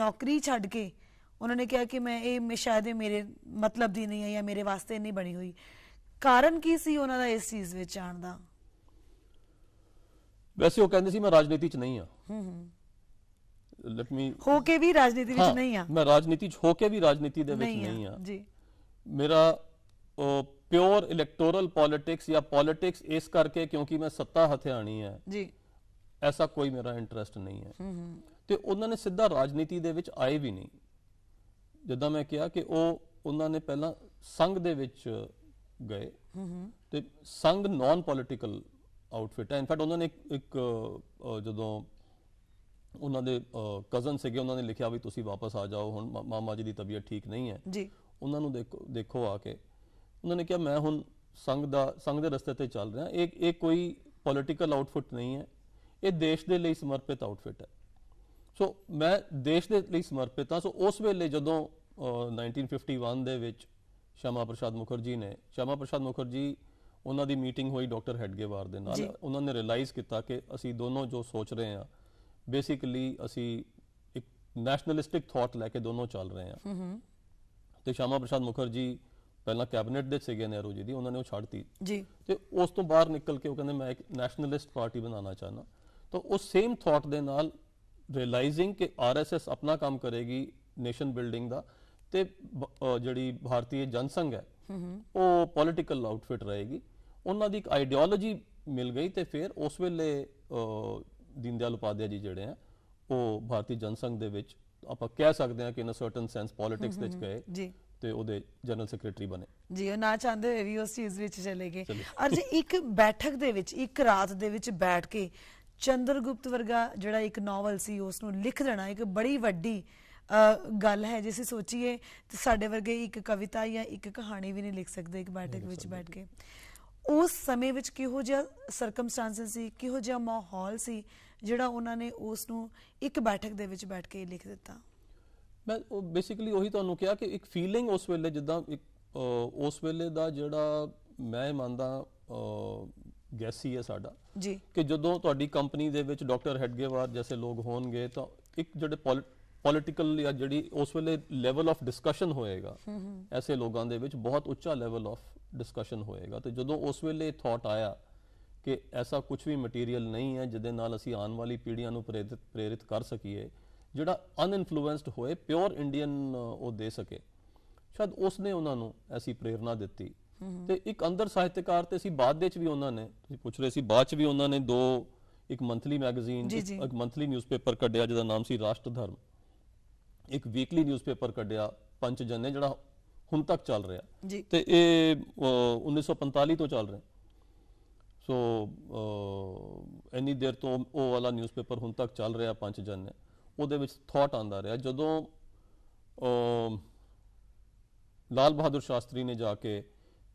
ਨੌਕਰੀ ਛੱਡ ਕੇ ਉਹਨਾਂ ਨੇ ਕਿਹਾ ਕਿ ਮੈਂ ਇਹ ਸ਼ਾਇਦ ਇਹ ਮੇਰੇ ਮਤਲਬ ਦੀ ਨਹੀਂ ਹੈ ਜਾਂ ਮੇਰੇ ਵਾਸਤੇ ਨਹੀਂ ਬਣੀ ਹੋਈ ਕਾਰਨ ਕੀ ਸੀ ਉਹਨਾਂ ਦਾ ਇਸ ਚੀਜ਼ ਵਿੱਚ ਆਉਣ ਦਾ ਵੈਸੇ ਉਹ ਕਹਿੰਦੇ ਸੀ ਮੈਂ ਰਾਜਨੀਤੀ 'ਚ ਨਹੀਂ ਆ ਹੂੰ ਹੂੰ ਲੈਟ ਮੀ ਹੋ ਕੇ ਵੀ ਰਾਜਨੀਤੀ ਵਿੱਚ ਨਹੀਂ ਆ ਮੈਂ ਰਾਜਨੀਤੀ 'ਚ ਹੋ ਕੇ ਵੀ ਰਾਜਨੀਤੀ ਦੇ ਵਿੱਚ ਨਹੀਂ ਆ ਜੀ ਮੇਰਾ ਪਿਓਰ ਇਲੈਕਟੋਰਲ ਪੋਲਿਟਿਕਸ ਜਾਂ ਪੋਲਿਟਿਕਸ ਇਸ ਕਰਕੇ ਕਿਉਂਕਿ ਮੈਂ ਸੱਤਾ ਹਥਿਆਣੀ ਹੈ ਜੀ ਐਸਾ ਕੋਈ ਮੇਰਾ ਇੰਟਰਸਟ ਨਹੀਂ ਹੈ ਤੇ ਉਹਨਾਂ ਨੇ ਸਿੱਧਾ ਰਾਜਨੀਤੀ ਦੇ ਵਿੱਚ ਆਏ ਵੀ ਨਹੀਂ ਜਦੋਂ ਮੈਂ ਕਿਹਾ ਕਿ ਉਹ ਉਹਨਾਂ ਨੇ ਪਹਿਲਾਂ ਸੰਘ ਦੇ ਵਿੱਚ ਗਏ ਤੇ ਸੰਘ ਨਾਨ ਪੋਲਿਟਿਕਲ ਆਊਟਫਿਟ ਹੈ ਇਨਫੈਕਟ ਉਹਨਾਂ ਨੇ ਇੱਕ ਜਦੋਂ ਉਹਨਾਂ ਦੇ ਕਜ਼ਨ ਸੀਗੇ ਉਹਨਾਂ ਨੇ ਲਿਖਿਆ ਵੀ ਤੁਸੀਂ ਵਾਪਸ ਆ ਜਾਓ ਹੁਣ ਮਾਮਾ ਜੀ ਦੀ ਤਬੀਅਤ ਠੀਕ ਨਹੀਂ ਹੈ ਜੀ ਉਹਨਾਂ ਨੂੰ ਦੇਖੋ ਦੇਖੋ ਆ ਕੇ ਉਹਨਾਂ ਨੇ ਕਿਹਾ ਮੈਂ ਹੁਣ ਸੰਘ ਦਾ ਸੰਘ ਦੇ ਰਸਤੇ ਤੇ ਚੱਲ ਰਿਹਾ ਇਹ ਇਹ ਕੋਈ ਪੋਲਿਟੀਕਲ ਆਊਟਫਿਟ ਨਹੀਂ ਹੈ ਇਹ ਦੇਸ਼ ਦੇ ਲਈ ਸਮਰਪਿਤ ਆਊਟਫਿਟ ਹੈ ਸੋ ਮੈਂ ਦੇਸ਼ ਦੇ ਲਈ ਸਮਰਪਿਤ ਹਾਂ ਸੋ ਉਸ ਵੇਲੇ ਜਦੋਂ 1951 ਦੇ ਵਿੱਚ ਸ਼ਾਮਾ ਪ੍ਰਸ਼ਾਦ ਮੁਖਰਜੀ ਨੇ ਸ਼ਾਮਾ ਪ੍ਰਸ਼ਾਦ ਮੁਖਰਜੀ ਉਹਨਾਂ ਦੀ ਮੀਟਿੰਗ ਹੋਈ ਡਾਕਟਰ ਹੈਡਗੇਵਾਰ ਦੇ ਨਾਲ ਉਹਨਾਂ ਨੇ ਰਿਅਲਾਈਜ਼ ਕੀਤਾ ਕਿ ਅਸੀਂ ਦੋਨੋਂ ਜੋ ਸੋਚ ਰਹੇ ਹਾਂ ਬੇਸਿਕਲੀ ਅਸੀਂ ਇੱਕ ਨੈਸ਼ਨਲਿਸਟਿਕ ਥਾਟ ਲੈ ਕੇ ਦੋਨੋਂ ਚੱਲ ਰਹੇ ਹਾਂ ਤੇ ਸ਼ਾਮਾ ਪ੍ਰਸ਼ਾਦ ਮੁਖਰਜੀ ਪਹਿਲਾਂ ਕੈਬਨਿਟ ਦੇ ਸੀਗੇ ਨਹਿਰੂ ਜੀ ਦੀ ਉਹਨਾਂ ਨੇ ਉਹ ਛੱਡਤੀ ਜੀ ਤੇ ਉਸ ਤੋਂ ਬਾਹਰ ਨਿਕਲ ਕੇ ਉਹ ਕਹਿੰਦੇ ਮੈਂ ਇੱਕ ਨੈਸ਼ਨਲਿਸਟ ਪਾਰਟੀ ਬਣਾਉਣਾ ਚਾਹਨਾ ਤਾਂ ਉਹ ਸੇਮ ਥਾਟ ਦੇ ਨਾਲ ਰਿਅਲਾਈਜ਼ਿੰਗ ਕਿ ਆਰਐਸਐਸ ਆਪਣਾ ਕੰਮ ਕਰੇਗੀ ਨੇਸ਼ਨ ਬਿਲਡਿੰਗ ਦਾ ਤੇ ਜਿਹੜੀ ਭਾਰਤੀ ਜਨਸੰਘ ਹੈ ਉਹ ਪੋਲਿਟੀਕਲ ਆਊਟਫਿਟ ਰਹੇਗੀ ਉਹਨਾਂ ਦੀ ਇੱਕ ਆਈਡੀਓਲੋਜੀ ਮਿਲ ਗਈ ਤੇ ਫਿਰ ਉਸ ਵੇਲੇ ਦੀਨਦਿਆਲ ਉਪਾਧਿਆ ਜੀ ਜਿਹੜੇ ਆ ਉਹ ਭਾਰਤੀ ਜਨਸੰਘ ਦੇ ਵਿੱਚ ਆਪਾਂ ਕਹਿ ਸਕਦੇ ਹਾਂ ਕਿ in a certain sense politics ਵਿੱਚ ਗਏ ਤੇ ਉਹਦੇ ਜਨਰਲ ਸੈਕਟਰੀ ਬਣੇ ਜੀ ਉਹ ਨਾ ਚਾਹੁੰਦੇ ਹੋਏ ਵੀ ਉਸ ਚੀਜ਼ ਵਿੱਚ ਚਲੇ ਗਏ ਅਰ ਜੀ ਇੱਕ ਬੈਠਕ ਦੇ ਵਿੱਚ ਇੱਕ ਰਾਤ ਦੇ ਵਿੱਚ ਬੈਠ ਕੇ ਚੰਦਰਗੁਪਤ ਵਰਗਾ ਜਿਹੜਾ ਇੱਕ ਨੋਵਲ ਸੀ ਉਸ ਨੂੰ ਲਿਖ ਦੇਣਾ ਇੱਕ ਬੜੀ ਵੱਡੀ ਗੱਲ ਹੈ ਜੇ ਸੋਚੀਏ ਤੇ ਸਾਡੇ ਵਰਗੇ ਇੱਕ ਕਵਿਤਾ ਜਾਂ ਇੱਕ ਕਹਾਣੀ ਵੀ ਨਹੀਂ ਲਿਖ ਸਕਦੇ ਇੱਕ ਬੈਠਕ ਵਿੱਚ ਬੈਠ ਕੇ ਉਸ ਸਮੇਂ ਵਿੱਚ ਕਿਹੋ ਜਿਹਾ ਸਰਕਮਸਟੈਂਸਸ ਸੀ ਕਿਹੋ ਜਿਹਾ ਮਾਹੌਲ ਸੀ ਜਿਹੜਾ ਉਹਨਾਂ ਨੇ ਉਸ ਨੂੰ ਇੱਕ ਬੈਠਕ ਦੇ ਵਿੱਚ ਬੈਠ ਕੇ ਲਿਖ ਦਿੱਤਾ ਮੈਂ ਉਹ ਬੇਸਿਕਲੀ ਉਹੀ ਤੁਹਾਨੂੰ ਕਿਹਾ ਕਿ ਇੱਕ ਫੀਲਿੰਗ ਉਸ ਵੇਲੇ ਜਿੱਦਾਂ ਇੱਕ ਉਸ ਵੇਲੇ ਦਾ ਜਿਹੜਾ ਮੈਂ ਮੰਨਦਾ ਗੈਸੀ ਹੈ ਸਾਡਾ ਜੀ ਕਿ ਜਦੋਂ ਤੁਹਾਡੀ ਕੰਪਨੀ ਦੇ ਵਿੱਚ ਡਾਕਟਰ ਹੈਡਗੇਵਾਰ ਜਿਹੇ ਲੋਕ ਹੋਣਗੇ ਤਾਂ ਇੱਕ ਜਿਹੜੇ ਪੋਲਿਟੀਕਲ ਜਾਂ ਜਿਹੜੀ ਉਸ ਵੇਲੇ ਲੈਵਲ ਆਫ ਡਿਸਕਸ਼ਨ ਹੋਏਗਾ ਐਸੇ ਲੋਕਾਂ ਦੇ ਵਿੱਚ ਬਹੁਤ ਉੱਚਾ ਲੈਵਲ ਆਫ ਡਿਸਕਸ਼ਨ ਹੋਏਗਾ ਤੇ ਜਦੋਂ ਉਸ ਵੇਲੇ ਥਾਟ ਆਇਆ ਕਿ ਐਸਾ ਕੁਝ ਵੀ ਮਟੀਰੀਅਲ ਨਹੀਂ ਹੈ ਜਿਹਦੇ ਨਾਲ ਅਸੀਂ ਆਉਣ ਵਾਲੀ ਪੀੜ੍ਹੀਆਂ ਨੂੰ ਪ੍ਰੇਰਿਤ ਕਰ ਸਕੀਏ ਜਿਹੜਾ ਅਨਇਨਫਲੂਐਂਸਡ ਹੋਏ ਪਿਓਰ ਇੰਡੀਅਨ ਉਹ ਦੇ ਸਕੇ ਸ਼ਾਇਦ ਉਸ ਨੇ ਉਹਨਾਂ ਨੂੰ ਐਸੀ ਪ੍ਰੇਰਣਾ ਦਿੱਤੀ ਤੇ ਇੱਕ ਅੰਦਰ ਸਾਹਿਤਕਾਰ ਤੇ ਅਸੀਂ ਬਾਅਦ ਦੇ ਵਿੱਚ ਵੀ ਉਹਨਾਂ ਨੇ ਤੁਸੀਂ ਪੁੱਛ ਰਹੇ ਸੀ ਬਾਅਦ ਚ ਵੀ ਉਹਨਾਂ ਨੇ ਦੋ ਇੱਕ ਮੰਥਲੀ ਮੈਗਜ਼ੀਨ ਇੱਕ ਮੰਥਲੀ ਨਿਊਜ਼ਪੇਪਰ ਕੱਢਿਆ ਜਿਹਦਾ ਨਾਮ ਸੀ ਰਾਸ਼ਟਰ ਧਰਮ ਇੱਕ ਵੀਕਲੀ ਨਿਊਜ਼ਪੇਪਰ ਕੱਢਿਆ ਪੰਜ ਜਨ ਜਿਹੜਾ ਹੁਣ ਤੱਕ ਚੱਲ ਰਿਹਾ ਤੇ ਇਹ 1945 ਤੋਂ ਚੱਲ ਰਿਹਾ ਸੋ ਐਨੀ ਦੇਰ ਤੋਂ ਉਹ ਵਾਲਾ ਨਿਊਜ਼ਪੇਪਰ ਹੁਣ ਤੱਕ ਚੱਲ ਰਿਹਾ ਪੰਜ ਜਨ ਉਹਦੇ ਵਿੱਚ ਥਾਟ ਆਂਦਾ ਰਿਹਾ ਜਦੋਂ ਲਾਲ ਬਹਾਦਰ ਸ਼ਾਸਤਰੀ ਨੇ ਜਾ ਕੇ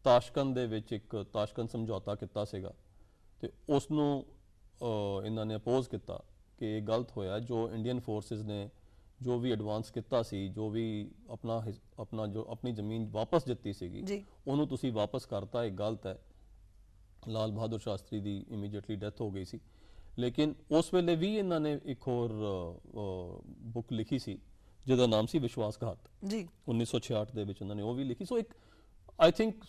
ਤਾਸ਼ਕੰਦ ਦੇ ਵਿੱਚ ਇੱਕ ਤਾਸ਼ਕੰਦ ਸਮਝੌਤਾ ਕੀਤਾ ਸੀਗਾ ਤੇ ਉਸ ਨੂੰ ਇਹਨਾਂ ਨੇ ਅਪੋਜ਼ ਕੀਤਾ ਕਿ ਇਹ ਗਲਤ ਹੋਇਆ ਜੋ ਇੰਡੀਅਨ ਫੋਰਸਸ ਨੇ ਜੋ ਵੀ ਐਡਵਾਂਸ ਕੀਤਾ ਸੀ ਜੋ ਵੀ ਆਪਣਾ ਆਪਣਾ ਜੋ ਆਪਣੀ ਜ਼ਮੀਨ ਵਾਪਸ ਦਿੱਤੀ ਸੀਗੀ ਉਹਨੂੰ ਤੁਸੀਂ ਵਾਪਸ ਕਰਤਾ ਇਹ ਗਲਤ ਹੈ ਲਾਲ ਬਹਾਦਰ ਸ਼ਾਸਤਰੀ ਦੀ ਇਮੀਡੀਏਟਲੀ ਡੈਥ ਹੋ ਗਈ ਸੀ ਲੇਕਿਨ ਉਸ ਵੇਲੇ ਵੀ ਇਹਨਾਂ ਨੇ ਇੱਕ ਹੋਰ ਬੁੱਕ ਲਿਖੀ ਸੀ ਜਿਹਦਾ ਨਾਮ ਸੀ ਵਿਸ਼ਵਾਸਘਾਤ ਜੀ 1968 ਦੇ ਵਿੱਚ ਉਹਨਾਂ ਨੇ ਉਹ ਵੀ ਲਿਖੀ ਸੋ ਇੱਕ ਆਈ ਥਿੰਕ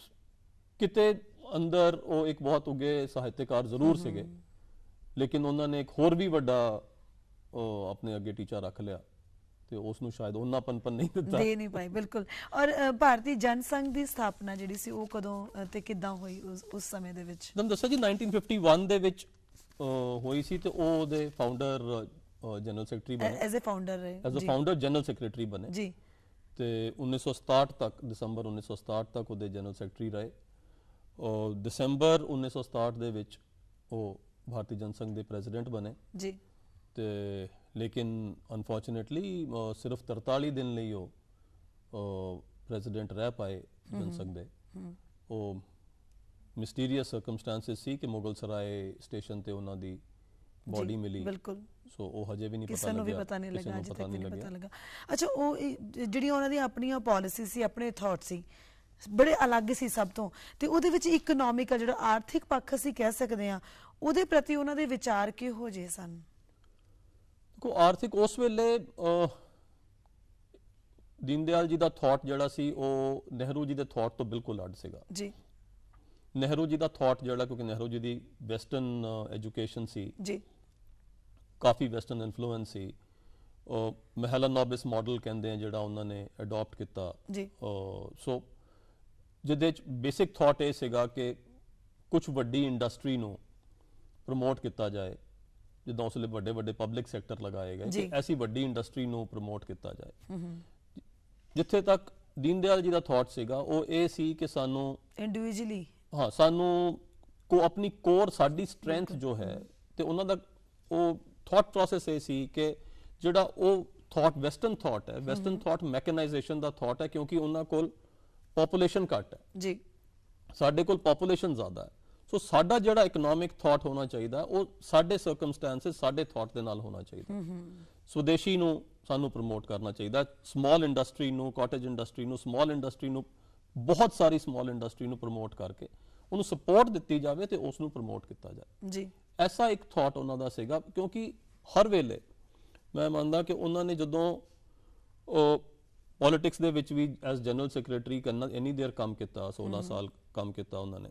ਕਿਤੇ ਅੰਦਰ ਉਹ ਇੱਕ ਬਹੁਤ ਉੱਗੇ ਸਾਹਿਤਕਾਰ ਜ਼ਰੂਰ ਸੀਗੇ ਲੇਕਿਨ ਉਹਨਾਂ ਨੇ ਇੱਕ ਹੋਰ ਵੀ ਵੱਡਾ ਆਪਣੇ ਅੱਗੇ ਟੀਚਾ ਰੱਖ ਲਿਆ ਤੇ ਉਸ ਨੂੰ ਸ਼ਾਇਦ ਉਹਨਾਂ ਪਨਪਨ ਨਹੀਂ ਦਿੱਤਾ ਦੇ ਨਹੀਂ ਪਾਈ ਬਿਲਕੁਲ ਔਰ ਭਾਰਤੀ ਜਨ ਸੰਘ ਦੀ ਸਥਾਪਨਾ ਜਿਹੜੀ ਸੀ ਉਹ ਕਦੋਂ ਤੇ ਕਿੱਦਾਂ ਹੋਈ ਉਸ ਸਮੇਂ ਦੇ ਵਿੱਚ ਤੁਹਾਨੂੰ ਦੱਸਾਂ ਜੀ 1951 ਦੇ ਵਿੱਚ ਹੋਈ ਸੀ ਤੇ ਉਹ ਦੇ ਫਾਊਂਡਰ ਜਨਰਲ ਸੈਕਟਰੀ ਬਣੇ ਐਜ਼ ਅ ਫਾਊਂਡਰ ਰਹੇ as a founder general secretary ਬਣੇ ਜੀ ਤੇ 1967 ਤੱਕ ਦਸੰਬਰ 1967 ਤੱਕ ਉਹਦੇ ਜਨਰਲ ਸੈਕਟਰੀ ਰਹੇ ਔਰ ਦਸੰਬਰ 1967 ਦੇ ਵਿੱਚ ਉਹ ਭਾਰਤੀ ਜਨਸੰਘ ਦੇ ਪ੍ਰੈਜ਼ੀਡੈਂਟ ਬਣੇ ਜੀ ਤੇ ਲੇਕਿਨ ਅਨਫੋਰਚੂਨੇਟਲੀ ਸਿਰਫ 43 ਦਿਨ ਲਈ ਉਹ ਪ੍ਰੈਜ਼ੀਡੈਂਟ ਰਹਿ ਪਾਏ ਜਨਸੰਘ ਦੇ ਉਹ ਮਿਸਟੀਰੀਅਸ ਸਰਕਮਸਟੈਂਸਸ ਸੀ ਕਿ ਮੁਗਲ ਸਰਾਏ ਸਟੇਸ਼ਨ ਤੇ ਉਹਨਾਂ ਦੀ ਬਾਡੀ ਮਿਲੀ ਬਿਲਕੁਲ ਸੋ ਉਹ ਹਜੇ ਵੀ ਨਹੀਂ ਪਤਾ ਲੱਗਿਆ ਕਿਸੇ ਨੂੰ ਵੀ ਪਤਾ ਨਹੀਂ ਲੱਗਾ ਅਜੇ ਤੱਕ ਨਹੀਂ ਪਤਾ ਲੱਗਾ ਅੱਛਾ ਉਹ ਜਿਹੜੀਆਂ ਉਹਨਾਂ ਦੀਆਂ ਆਪਣੀਆਂ ਪਾਲਿਸੀ ਸੀ ਆਪਣੇ ਥਾਟ ਸੀ ਬੜੇ ਅਲੱਗ ਸੀ ਸਭ ਤੋਂ ਤੇ ਉਹਦੇ ਵਿੱਚ ਇਕਨੋਮਿਕ ਜਿਹੜਾ ਆਰਥਿਕ ਪੱਖ ਅਸੀਂ ਕਹਿ ਸਕਦੇ ਆ ਉਹਦੇ ਪ੍ਰਤੀ ਉਹਨਾਂ ਦੇ ਵਿਚਾਰ ਕਿਹੋ ਜਿਹੇ ਸਨ ਕੋ ਆਰਥਿਕ ਉਸ ਵੇਲੇ ਦੀਨਦਿਆਲ ਜੀ ਦਾ ਥਾਟ ਜਿਹੜਾ ਸੀ ਉਹ ਨਹਿਰੂ ਜੀ ਦੇ ਥਾਟ ਤੋਂ ਬਿਲਕੁਲ ਅੱਡ ਸੀਗਾ ਜੀ ਨਹਿਰੂ ਜੀ ਦਾ ਥਾਟ ਜਿਹੜਾ ਕਿਉਂਕਿ ਨਹਿਰੂ ਜੀ ਦੀ ਵੈਸਟਰਨ ਐਜੂਕੇਸ਼ਨ ਸੀ ਜੀ ਕਾਫੀ ਵੈਸਟਰਨ ਇਨਫਲੂਐਂਸ ਸੀ ਉਹ ਮਹਿਲਾ ਨੋਬਿਸ ਮਾਡਲ ਕਹਿੰਦੇ ਆ ਜਿਹੜਾ ਉਹਨਾਂ ਨੇ ਅਡਾਪਟ ਕੀਤਾ ਜੀ ਸੋ ਜਿਹਦੇ ਚ ਬੇਸਿਕ ਥਾਟ ਇਹ ਸੀਗਾ ਕਿ ਕੁਝ ਵੱਡੀ ਇੰਡਸਟਰੀ ਨੂੰ ਪ੍ਰੋਮੋਟ ਕੀਤਾ ਜਾਏ ਜਿੱਦਾਂ ਉਸਲੇ ਵੱਡੇ ਵੱਡੇ ਪਬਲਿਕ ਸੈਕਟਰ ਲਗਾਏ ਗਏ ਐਸੀ ਵੱਡੀ ਇੰਡਸਟਰੀ ਨੂੰ ਪ੍ਰੋਮੋਟ ਕੀਤਾ ਜਾਏ ਜਿੱਥੇ ਤੱਕ ਦੀਨਦਿਆਲ ਜੀ ਦਾ ਥਾਟ ਸੀਗਾ ਉਹ ਇਹ ਸੀ ਕਿ ਸਾਨੂੰ ਇੰਡੀਵਿਜੂਅਲੀ ਹਾਂ ਸਾਨੂੰ ਕੋ ਆਪਣੀ ਕੋਰ ਸਾਡੀ ਸਟਰੈਂਥ ਜੋ ਹੈ ਤੇ ਉਹਨਾਂ ਦਾ ਉਹ ਥਾਟ ਪ੍ਰੋਸੈਸ ਇਹ ਸੀ ਕਿ ਜਿਹੜਾ ਉਹ ਥਾਟ ਵੈਸਟਰਨ ਥਾਟ ਹੈ ਵੈਸਟਰਨ ਥਾਟ ਮੈਕਨਾਈਜੇਸ਼ਨ ਦਾ ਥਾਟ ਹੈ ਕਿਉਂਕਿ ਉਹਨਾਂ ਕੋਲ ਪੋਪੂਲੇਸ਼ਨ ਘੱਟ ਹੈ ਜੀ ਸਾਡੇ ਕੋਲ ਪੋਪੂਲੇਸ਼ਨ ਜ਼ਿਆਦਾ ਹੈ ਸੋ ਸਾਡਾ ਜਿਹੜਾ ਇਕਨੋਮਿਕ ਥਾਟ ਹੋਣਾ ਚਾਹੀਦਾ ਉਹ ਸਾਡੇ ਸਰਕਮਸਟੈਂਸਸ ਸਾਡੇ ਥਾਟ ਦੇ ਨਾਲ ਹੋਣਾ ਚਾਹੀਦਾ ਸਵਦੇਸ਼ੀ ਨੂੰ ਸਾਨੂੰ ਪ੍ਰਮੋਟ ਕਰਨਾ ਚਾਹੀਦਾ ਸਮਾਲ ਇੰਡਸਟਰੀ ਨੂੰ ਕਾਟੇਜ ਇੰਡਸਟਰੀ ਨੂੰ ਸਮਾਲ ਇੰਡਸਟਰੀ ਨੂੰ ਬਹੁਤ ਸਾਰੀ ਸਮਾਲ ਇੰਡਸਟਰੀ ਨੂੰ ਪ੍ਰਮੋਟ ਕਰਕੇ ਉਹਨੂੰ ਸਪੋਰਟ ਦਿੱਤੀ ਜਾਵੇ ਤੇ ਉਸ ਨੂੰ ਪ੍ਰਮੋਟ ਕੀਤਾ ਜਾਵੇ ਜੀ ਐਸਾ ਇੱਕ ਥਾਟ ਉਹਨਾਂ ਦਾ ਸੀਗਾ ਕਿਉਂਕਿ ਹਰ ਵੇਲੇ ਮੈਂ ਮੰਨਦਾ ਕਿ ਉਹਨਾਂ ਨੇ ਜਦੋਂ ਪੋਲਿਟਿਕਸ ਦੇ ਵਿੱਚ ਵੀ ਐਸ ਜਨਰਲ ਸੈਕਟਰੀ ਕਰਨਾ ਇਨੀ ਦੇਰ ਕੰਮ ਕੀਤਾ 16 ਸਾਲ ਕੰਮ ਕੀਤਾ ਉਹਨਾਂ ਨੇ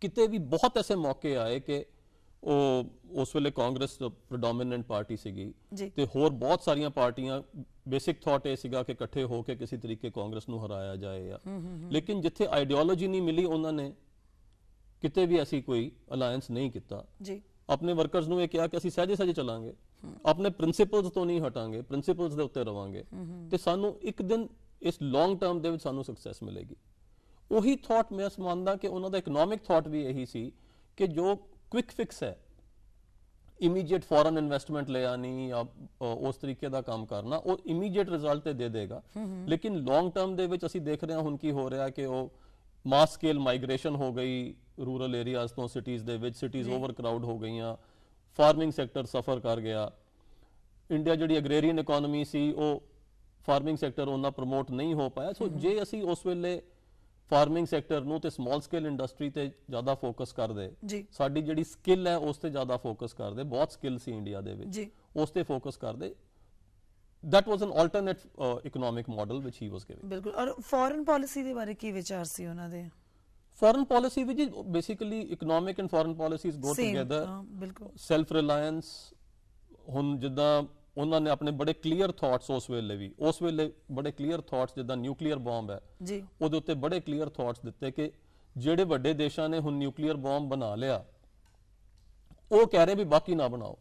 ਕਿਤੇ ਵੀ ਬਹੁਤ ਐਸੇ ਮੌਕੇ ਆਏ ਕਿ ਉਹ ਉਸ ਵੇਲੇ ਕਾਂਗਰਸ ਪ੍ਰੋਡੋਮੀਨੈਂਟ ਪਾਰਟੀ ਸੀਗੀ ਤੇ ਹੋਰ ਬਹੁਤ ਸਾਰੀਆਂ ਪਾਰਟੀਆਂ ਬੇਸਿਕ ਥਾਟ ਇਹ ਸੀਗਾ ਕਿ ਇਕੱਠੇ ਹੋ ਕੇ ਕਿਸੇ ਤਰੀਕੇ ਕਾਂਗਰਸ ਨੂੰ ਹਰਾਇਆ ਜਾਏ ਆ ਲੇਕਿਨ ਜਿੱਥੇ ਆਈਡੀਓਲੋਜੀ ਨਹੀਂ ਮਿਲੀ ਉਹਨਾਂ ਨੇ ਕਿਤੇ ਵੀ ਅਸੀਂ ਕੋਈ ਅਲਾਈਅੰਸ ਨਹੀਂ ਕੀਤਾ ਜੀ ਆਪਣੇ ਵਰਕਰਸ ਨੂੰ ਇਹ ਕਿਹਾ ਕਿ ਅਸੀਂ ਸਹਿਜੇ ਸਹਿਜੇ ਚਲਾਂਗੇ ਆਪਣੇ ਪ੍ਰਿੰਸੀਪਲਸ ਤੋਂ ਨਹੀਂ ਹਟਾਂਗੇ ਪ੍ਰਿੰਸੀਪਲਸ ਦੇ ਉੱਤੇ ਰਵਾਂਗੇ ਤੇ ਸਾਨੂੰ ਇੱਕ ਦਿਨ ਇਸ ਲੌਂਗ ਟਰਮ ਦੇ ਵਿੱਚ ਸਾਨੂੰ ਸਕਸੈਸ ਮਿਲੇਗੀ ਉਹੀ ਥਾਟ ਮੈਂ ਸਮਝਦਾ ਕਿ ਉਹਨਾਂ ਦਾ ਇਕਨੋਮਿਕ ਥਾਟ ਵੀ ਇਹੀ ਸੀ ਕਿ ਜੋ ਕੁਇਕ ਫਿਕਸ ਹੈ ਇਮੀਡੀਏਟ ਫੋਰਨ ਇਨਵੈਸਟਮੈਂਟ ਲੈ ਆਣੀ ਜਾਂ ਉਸ ਤਰੀਕੇ ਦਾ ਕੰਮ ਕਰਨਾ ਉਹ ਇਮੀਡੀਏਟ ਰਿਜ਼ਲਟ ਤੇ ਦੇ ਦੇਗਾ ਲੇਕਿਨ ਲੌਂਗ ਟਰਮ ਦੇ ਵਿੱਚ ਅਸੀਂ ਦੇਖ ਰਹੇ ਹਾਂ ਹੁਣ ਕੀ ਹੋ ਰਿਹਾ ਕਿ ਉਹ ਮਾਸ ਸਕੇਲ ਮਾਈਗ੍ਰੇਸ਼ਨ ਹੋ ਗਈ ਰੂਰਲ ਏਰੀਆਜ਼ ਤੋਂ ਸਿਟੀਜ਼ ਦੇ ਵਿੱਚ ਸਿਟੀਜ਼ ਓਵਰ ਕਰਾਊਡ ਹੋ ਗਈਆਂ ਫਾਰਮਿੰਗ ਸੈਕਟਰ ਸਫਰ ਕਰ ਗਿਆ ਇੰਡੀਆ ਜਿਹੜੀ ਐਗਰੇਰੀਅਨ ਇਕਨੋਮੀ ਸੀ ਉਹ ਫਾਰਮਿੰਗ ਸੈਕਟਰ ਉਹਨਾਂ ਪ੍ਰਮੋਟ ਨਹੀਂ ਹੋ ਪਾਇਆ ਸੋ ਜੇ ਅਸੀਂ ਉਸ ਵੇਲੇ ਫਾਰਮਿੰਗ ਸੈਕਟਰ ਨੂੰ ਤੇ ਸਮਾਲ ਸਕੇਲ ਇੰਡਸਟਰੀ ਤੇ ਜ਼ਿਆਦਾ ਫੋਕਸ ਕਰਦੇ ਸਾਡੀ ਜਿਹੜੀ ਸਕਿੱਲ ਹੈ ਉਸ ਤੇ ਜ਼ਿਆਦਾ ਫੋਕਸ ਕਰਦੇ ਬਹੁਤ ਸਕਿੱਲ ਸੀ ਇੰਡੀਆ ਦੇ ਵਿੱਚ ਉਸ ਤੇ ਫੋਕਸ ਕਰਦੇ that was an alternate economic model ਵਿਚ ਹੀ ਵਾਸ ਗਿਵਿੰਗ ਬਿਲਕੁਲ ਔਰ ਫੋਰਨ ਪਾਲਿਸੀ ਦੇ ਬਾਰੇ ਕੀ ਵਿਚਾਰ ਸੀ ਉਹਨਾਂ ਦੇ ਫੋਰਨ ਪਾਲਿਸੀ ਵਿੱਚ basically economic and foreign policies go together ਬਿਲਕੁਲ ਸੈਲਫ ਰਿਲਾਇੰਸ ਹੁਣ ਜਿੱਦਾਂ ਉਹਨਾਂ ਨੇ ਆਪਣੇ ਬੜੇ ਕਲੀਅਰ ਥਾਟਸ ਉਸ ਵੇਲੇ ਵੀ ਉਸ ਵੇਲੇ ਬੜੇ ਕਲੀਅਰ ਥਾਟਸ ਜਿੱਦਾਂ ਨਿਊਕਲੀਅਰ ਬੰਬ ਹੈ ਜੀ ਉਹਦੇ ਉੱਤੇ ਬੜੇ ਕਲੀਅਰ ਥਾਟਸ ਦਿੱਤੇ ਕਿ ਜਿਹੜੇ ਵੱਡੇ ਦੇਸ਼ਾਂ ਨੇ ਹੁਣ ਨਿਊਕਲੀਅਰ ਬੰਬ ਬਣਾ ਲਿਆ ਉਹ ਕਹਿ ਰਹੇ ਵੀ ਬਾਕੀ ਨਾ ਬਣਾਓ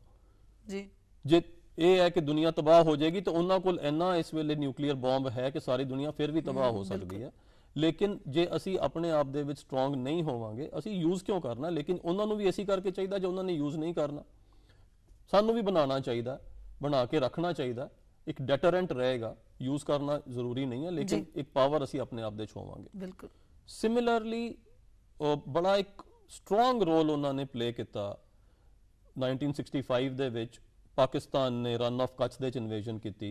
ਜੀ ਜੇ ਇਹ ਹੈ ਕਿ ਦੁਨੀਆ ਤਬਾਹ ਹੋ ਜਾਏਗੀ ਤਾਂ ਉਹਨਾਂ ਕੋਲ ਇੰਨਾ ਇਸ ਵੇਲੇ ਨਿਊਕਲੀਅਰ ਬੰਬ ਹੈ ਕਿ ਸਾਰੀ ਦੁਨੀਆ ਫਿਰ ਵੀ ਤਬਾਹ ਹੋ ਸਕਦੀ ਹੈ ਲੇਕਿਨ ਜੇ ਅਸੀਂ ਆਪਣੇ ਆਪ ਦੇ ਵਿੱਚ ਸਟਰੋਂਗ ਨਹੀਂ ਹੋਵਾਂਗੇ ਅਸੀਂ ਯੂਜ਼ ਕਿਉਂ ਕਰਨਾ ਲੇਕਿਨ ਉਹਨਾਂ ਨੂੰ ਵੀ ਐਸੀ ਕਰਕੇ ਚਾਹੀਦਾ ਜੇ ਉਹਨਾਂ ਨੇ ਯੂਜ਼ ਨਹੀਂ ਕਰਨਾ ਸਾਨੂੰ ਵੀ ਬਣਾਉਣਾ ਚਾਹੀਦਾ ਬਣਾ ਕੇ ਰੱਖਣਾ ਚਾਹੀਦਾ ਇੱਕ ਡੈਟਰੈਂਟ ਰਹੇਗਾ ਯੂਜ਼ ਕਰਨਾ ਜ਼ਰੂਰੀ ਨਹੀਂ ਹੈ ਲੇਕਿਨ ਇੱਕ ਪਾਵਰ ਅਸੀਂ ਆਪਣੇ ਆਪ ਦੇ ਛੋਵਾਂਗੇ ਬਿਲਕੁਲ ਸਿਮਿਲਰਲੀ ਬੜਾ ਇੱਕ ਸਟਰੋਂਗ ਰੋਲ ਉਹਨਾਂ ਨੇ ਪਲੇ ਕੀਤਾ 1965 ਦੇ ਵਿੱਚ ਪਾਕਿਸਤਾਨ ਨੇ ਰਨ ਆਫ ਕੱਚ ਦੇ ਚ ਇਨਵੇਜਨ ਕੀਤੀ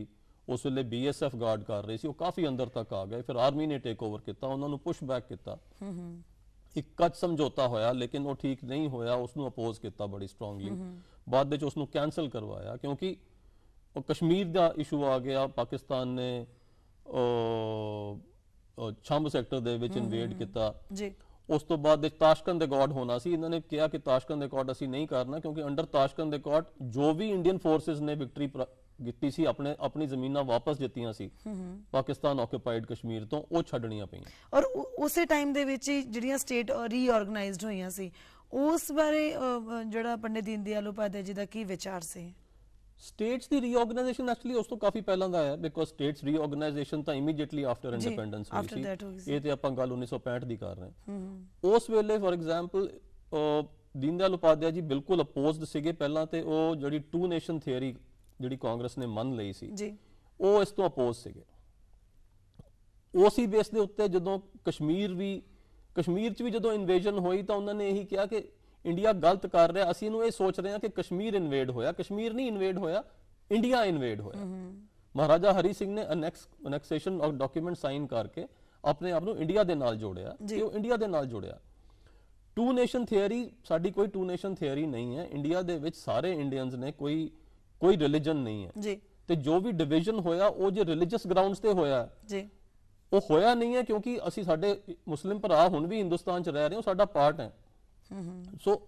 ਉਸ ਵੇਲੇ ਬੀਐਸਐਫ ਗਾਰਡ ਕਰ ਰਹੀ ਸੀ ਉਹ ਕਾਫੀ ਅੰਦਰ ਤੱਕ ਆ ਗਏ ਫਿਰ ਆਰਮੀ ਨੇ ਟੇਕ ਓਵਰ ਕੀਤਾ ਉਹਨਾਂ ਨੂੰ ਪੁਸ਼ ਬੈਕ ਕੀਤਾ ਇੱਕ ਕੱਚ ਸਮਝੌਤਾ ਹੋਇਆ ਲੇਕਿਨ ਉਹ ਠੀਕ ਨਹੀਂ ਹੋਇਆ ਉਸ ਨੂੰ ਅਪੋਜ਼ ਕੀਤਾ ਬੜੀ ਸਟਰੋਂਗਲੀ ਬਾਅਦ ਵਿੱਚ ਉਸ ਨੂੰ ਕੈਨਸਲ ਕਰਵਾਇਆ ਕਿਉਂਕਿ ਉਹ ਕਸ਼ਮੀਰ ਦਾ ਇਸ਼ੂ ਆ ਗਿਆ ਪਾਕਿਸਤਾਨ ਨੇ ਛੰਬ ਸੈਕਟਰ ਦੇ ਵਿੱਚ ਇਨਵੇਡ ਕੀਤਾ ਜੀ ਉਸ ਤੋਂ ਬਾਅਦ ਦੇ ਤਾਸ਼ਕੰਦ ਦੇ ਗਾਰਡ ਹੋਣਾ ਸੀ ਇਹਨਾਂ ਨੇ ਕਿਹਾ ਕਿ ਤਾਸ਼ਕੰਦ ਦੇ ਗਾਰਡ ਅਸੀਂ ਨਹੀਂ ਕਰਨਾ ਕਿਉਂਕਿ ਅੰਡਰ ਤਾਸ਼ਕੰਦ ਦੇ ਗਾਰਡ ਜੋ ਵੀ ਇੰਡੀਅਨ ਫੋਰਸਸ ਨੇ ਵਿਕਟਰੀ ਗਿੱਤੀ ਸੀ ਆਪਣੇ ਆਪਣੀ ਜ਼ਮੀਨਾਂ ਵਾਪਸ ਦਿੱਤੀਆਂ ਸੀ ਪਾਕਿਸਤਾਨ ਆਕਿਪਾਈਡ ਕਸ਼ਮੀਰ ਤੋਂ ਉਹ ਛੱਡਣੀਆਂ ਪਈਆਂ ਔਰ ਉਸੇ ਟਾਈਮ ਦੇ ਵਿੱਚ ਜਿਹੜੀਆਂ ਸਟੇਟ ਰੀਆਰਗਨਾਈਜ਼ਡ ਹੋਈਆਂ ਸੀ ਉਸ ਬਾਰੇ ਜਿਹੜਾ ਪੰਡਿਤ ਦੀਨ ਦਿਆਲ ਜੀ ਦਾ ਕੀ ਵਿਚਾਰ ਸੀ ਸਟੇਟਸ ਦੀ ਰੀਆਰਗੇਨਾਈਜੇਸ਼ਨ ਐਕਚੁਅਲੀ ਉਸ ਤੋਂ ਕਾਫੀ ਪਹਿਲਾਂ ਦਾ ਹੈ ਬਿਕੋਜ਼ ਸਟੇਟਸ ਰੀਆਰਗੇਨਾਈਜੇਸ਼ਨ ਤਾਂ ਇਮੀਡੀਏਟਲੀ ਆਫਟਰ ਇੰਡੀਪੈਂਡੈਂਸ ਹੋਈ ਸੀ ਇਹ ਤੇ ਆਪਾਂ ਗੱਲ 1965 ਦੀ ਕਰ ਰਹੇ ਹਾਂ ਉਸ ਵੇਲੇ ਫੋਰ ਐਗਜ਼ਾਮਪਲ ਦੀਨਦਿਆਲ ਉਪਾਧਿਆ ਜੀ ਬਿਲਕੁਲ ਅਪੋਜ਼ਡ ਸੀਗੇ ਪਹਿਲਾਂ ਤੇ ਉਹ ਜਿਹੜੀ ਟੂ ਨੇਸ਼ਨ ਥਿਅਰੀ ਜਿਹੜੀ ਕਾਂਗਰਸ ਨੇ ਮੰਨ ਲਈ ਸੀ ਜੀ ਉਹ ਇਸ ਤੋਂ ਅਪੋਜ਼ ਸੀਗੇ ਉਸੇ ਬੇਸ ਦੇ ਉੱਤੇ ਜਦੋਂ ਕਸ਼ਮੀਰ ਵੀ ਕਸ਼ਮੀਰ 'ਚ ਵੀ ਜਦੋਂ ਇਨਵੇਜਨ ਹੋਈ ਤਾਂ ਉਹਨਾਂ ਨੇ ਇਹੀ ਕਿਹਾ ਕਿ ਇੰਡੀਆ ਗਲਤ ਕਰ ਰਿਹਾ ਅਸੀਂ ਇਹਨੂੰ ਇਹ ਸੋਚ ਰਹੇ ਹਾਂ ਕਿ ਕਸ਼ਮੀਰ ਇਨਵੇਡ ਹੋਇਆ ਕਸ਼ਮੀਰ ਨਹੀਂ ਇਨਵੇਡ ਹੋਇਆ ਇੰਡੀਆ ਇਨਵੇਡ ਹੋਇਆ ਮਹਾਰਾਜਾ ਹਰੀ ਸਿੰਘ ਨੇ annex annexation of document sign ਕਰਕੇ ਆਪਣੇ ਆਪ ਨੂੰ ਇੰਡੀਆ ਦੇ ਨਾਲ ਜੋੜਿਆ ਕਿ ਉਹ ਇੰਡੀਆ ਦੇ ਨਾਲ ਜੋੜਿਆ ਟੂ ਨੇਸ਼ਨ ਥਿਅਰੀ ਸਾਡੀ ਕੋਈ ਟੂ ਨੇਸ਼ਨ ਥਿਅਰੀ ਨਹੀਂ ਹੈ ਇੰਡੀਆ ਦੇ ਵਿੱਚ ਸਾਰੇ ਇੰਡੀਅਨਸ ਨੇ ਕੋਈ ਕੋਈ ਰਿਲੀਜੀਅਨ ਨਹੀਂ ਹੈ ਜੀ ਤੇ ਜੋ ਵੀ ਡਿਵੀਜ਼ਨ ਹੋਇਆ ਉਹ ਜੇ ਰਿਲੀਜੀਅਸ ਗਰਾਊਂਡਸ ਤੇ ਹੋਇਆ ਜੀ ਉਹ ਹੋਇਆ ਨਹੀਂ ਹੈ ਕਿਉਂਕਿ ਅਸੀਂ ਸਾਡੇ ਮੁਸਲਿਮ ਭਰਾ ਹੁਣ ਵੀ ਹਿੰਦੁਸਤਾਨ 'ਚ ਰਹਿ ਰਹੇ ਹਾਂ ਸਾਡਾ ਪਾਰਟ ਹੈ ਸੋ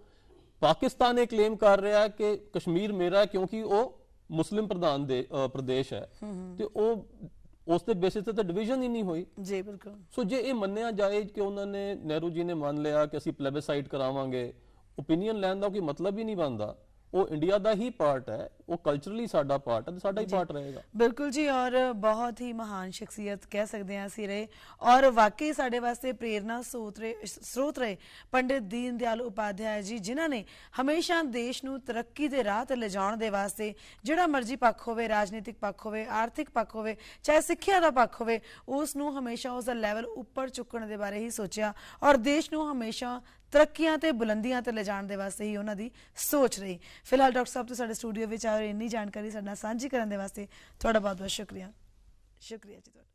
ਪਾਕਿਸਤਾਨ ਇਹ ਕਲੇਮ ਕਰ ਰਿਹਾ ਹੈ ਕਿ ਕਸ਼ਮੀਰ ਮੇਰਾ ਹੈ ਕਿਉਂਕਿ ਉਹ ਮੁਸਲਿਮ ਪ੍ਰਧਾਨ ਦੇ ਪ੍ਰਦੇਸ਼ ਹੈ ਤੇ ਉਹ ਉਸ ਦੇ ਬੇਸਿਸ ਤੇ ਤਾਂ ਡਿਵੀਜ਼ਨ ਹੀ ਨਹੀਂ ਹੋਈ ਜੀ ਬਿਲਕੁਲ ਸੋ ਜੇ ਇਹ ਮੰਨਿਆ ਜਾਏ ਕਿ ਉਹਨਾਂ ਨੇ ਨਹਿਰੂ ਜੀ ਨੇ ਮੰਨ ਲਿਆ ਕਿ ਅਸੀਂ ਪਲੇਬਸਾਈਟ ਕਰਾਵਾਂਗੇ ਓਪੀਨੀਅਨ ਲੈਣ ਦਾ ਕੋਈ ਮਤਲਬ ਹੀ ਨਹੀਂ ਬਣਦਾ ਉਹ ਇੰਡੀਆ ਦਾ ਹੀ ਪਾਰਟ ਹੈ ਉਹ ਕਲਚਰਲੀ ਸਾਡਾ ਪਾਰਟ ਹੈ ਤੇ ਸਾਡਾ ਹੀ ਪਾਰਟ ਰਹੇਗਾ ਬਿਲਕੁਲ ਜੀ ਔਰ ਬਹੁਤ ਹੀ ਮਹਾਨ ਸ਼ਖਸੀਅਤ ਕਹਿ ਸਕਦੇ ਹਾਂ ਅਸੀਂ ਰਹੇ ਔਰ ਵਾਕਈ ਸਾਡੇ ਵਾਸਤੇ ਪ੍ਰੇਰਣਾ ਸੋਤ ਰਹੇ ਸਰੋਤ ਰਹੇ ਪੰਡਿਤ ਦੀਨ ਦਿਆਲ ਉਪਾਧਿਆਇ ਜੀ ਜਿਨ੍ਹਾਂ ਨੇ ਹਮੇਸ਼ਾ ਦੇਸ਼ ਨੂੰ ਤਰੱਕੀ ਦੇ ਰਾਹ ਤੇ ਲਿਜਾਣ ਦੇ ਵਾਸਤੇ ਜਿਹੜਾ ਮਰਜ਼ੀ ਪੱਖ ਹੋਵੇ ਰਾਜਨੀਤਿਕ ਪੱਖ ਹੋਵੇ ਆਰਥਿਕ ਪੱਖ ਹੋਵੇ ਚਾਹੇ ਸਿੱਖਿਆ ਦਾ ਪੱਖ ਹੋਵੇ ਉਸ ਨੂੰ ਹਮੇਸ਼ਾ ਉਸ ਦਾ ਲੈਵਲ ਉੱਪਰ ਚੁੱਕਣ ਦੇ ਬਾਰੇ ਹੀ ਸੋਚਿਆ ਔਰ ਦੇਸ਼ ਨੂੰ ਹਮੇਸ਼ਾ ਤਰੱਕੀਆਂ ਤੇ ਬੁਲੰਦੀਆਂ ਤੇ ਲਿਜਾਣ ਦੇ ਵਾਸਤੇ ਹੀ ਉਹਨਾਂ ਦੀ ਸੋਚ ਰਹੀ ਫਿਲਹਾਲ ਡਾਕਟਰ ਸਾਹਿਬ ਤੋਂ ਸਾਡੇ ਸਟੂਡੀਓ ਵਿੱਚ ਆਏ ਇੰਨੀ ਜਾਣਕਾਰੀ ਸਾਡੇ ਨਾਲ ਸਾਂਝੀ ਕਰਨ ਦੇ ਵਾਸਤੇ ਤੁਹਾਡਾ ਬਹੁਤ ਬਹੁਤ ਸ਼ੁਕਰੀਆ ਸ਼ੁਕਰੀਆ ਜੀ ਤੁਹਾਡਾ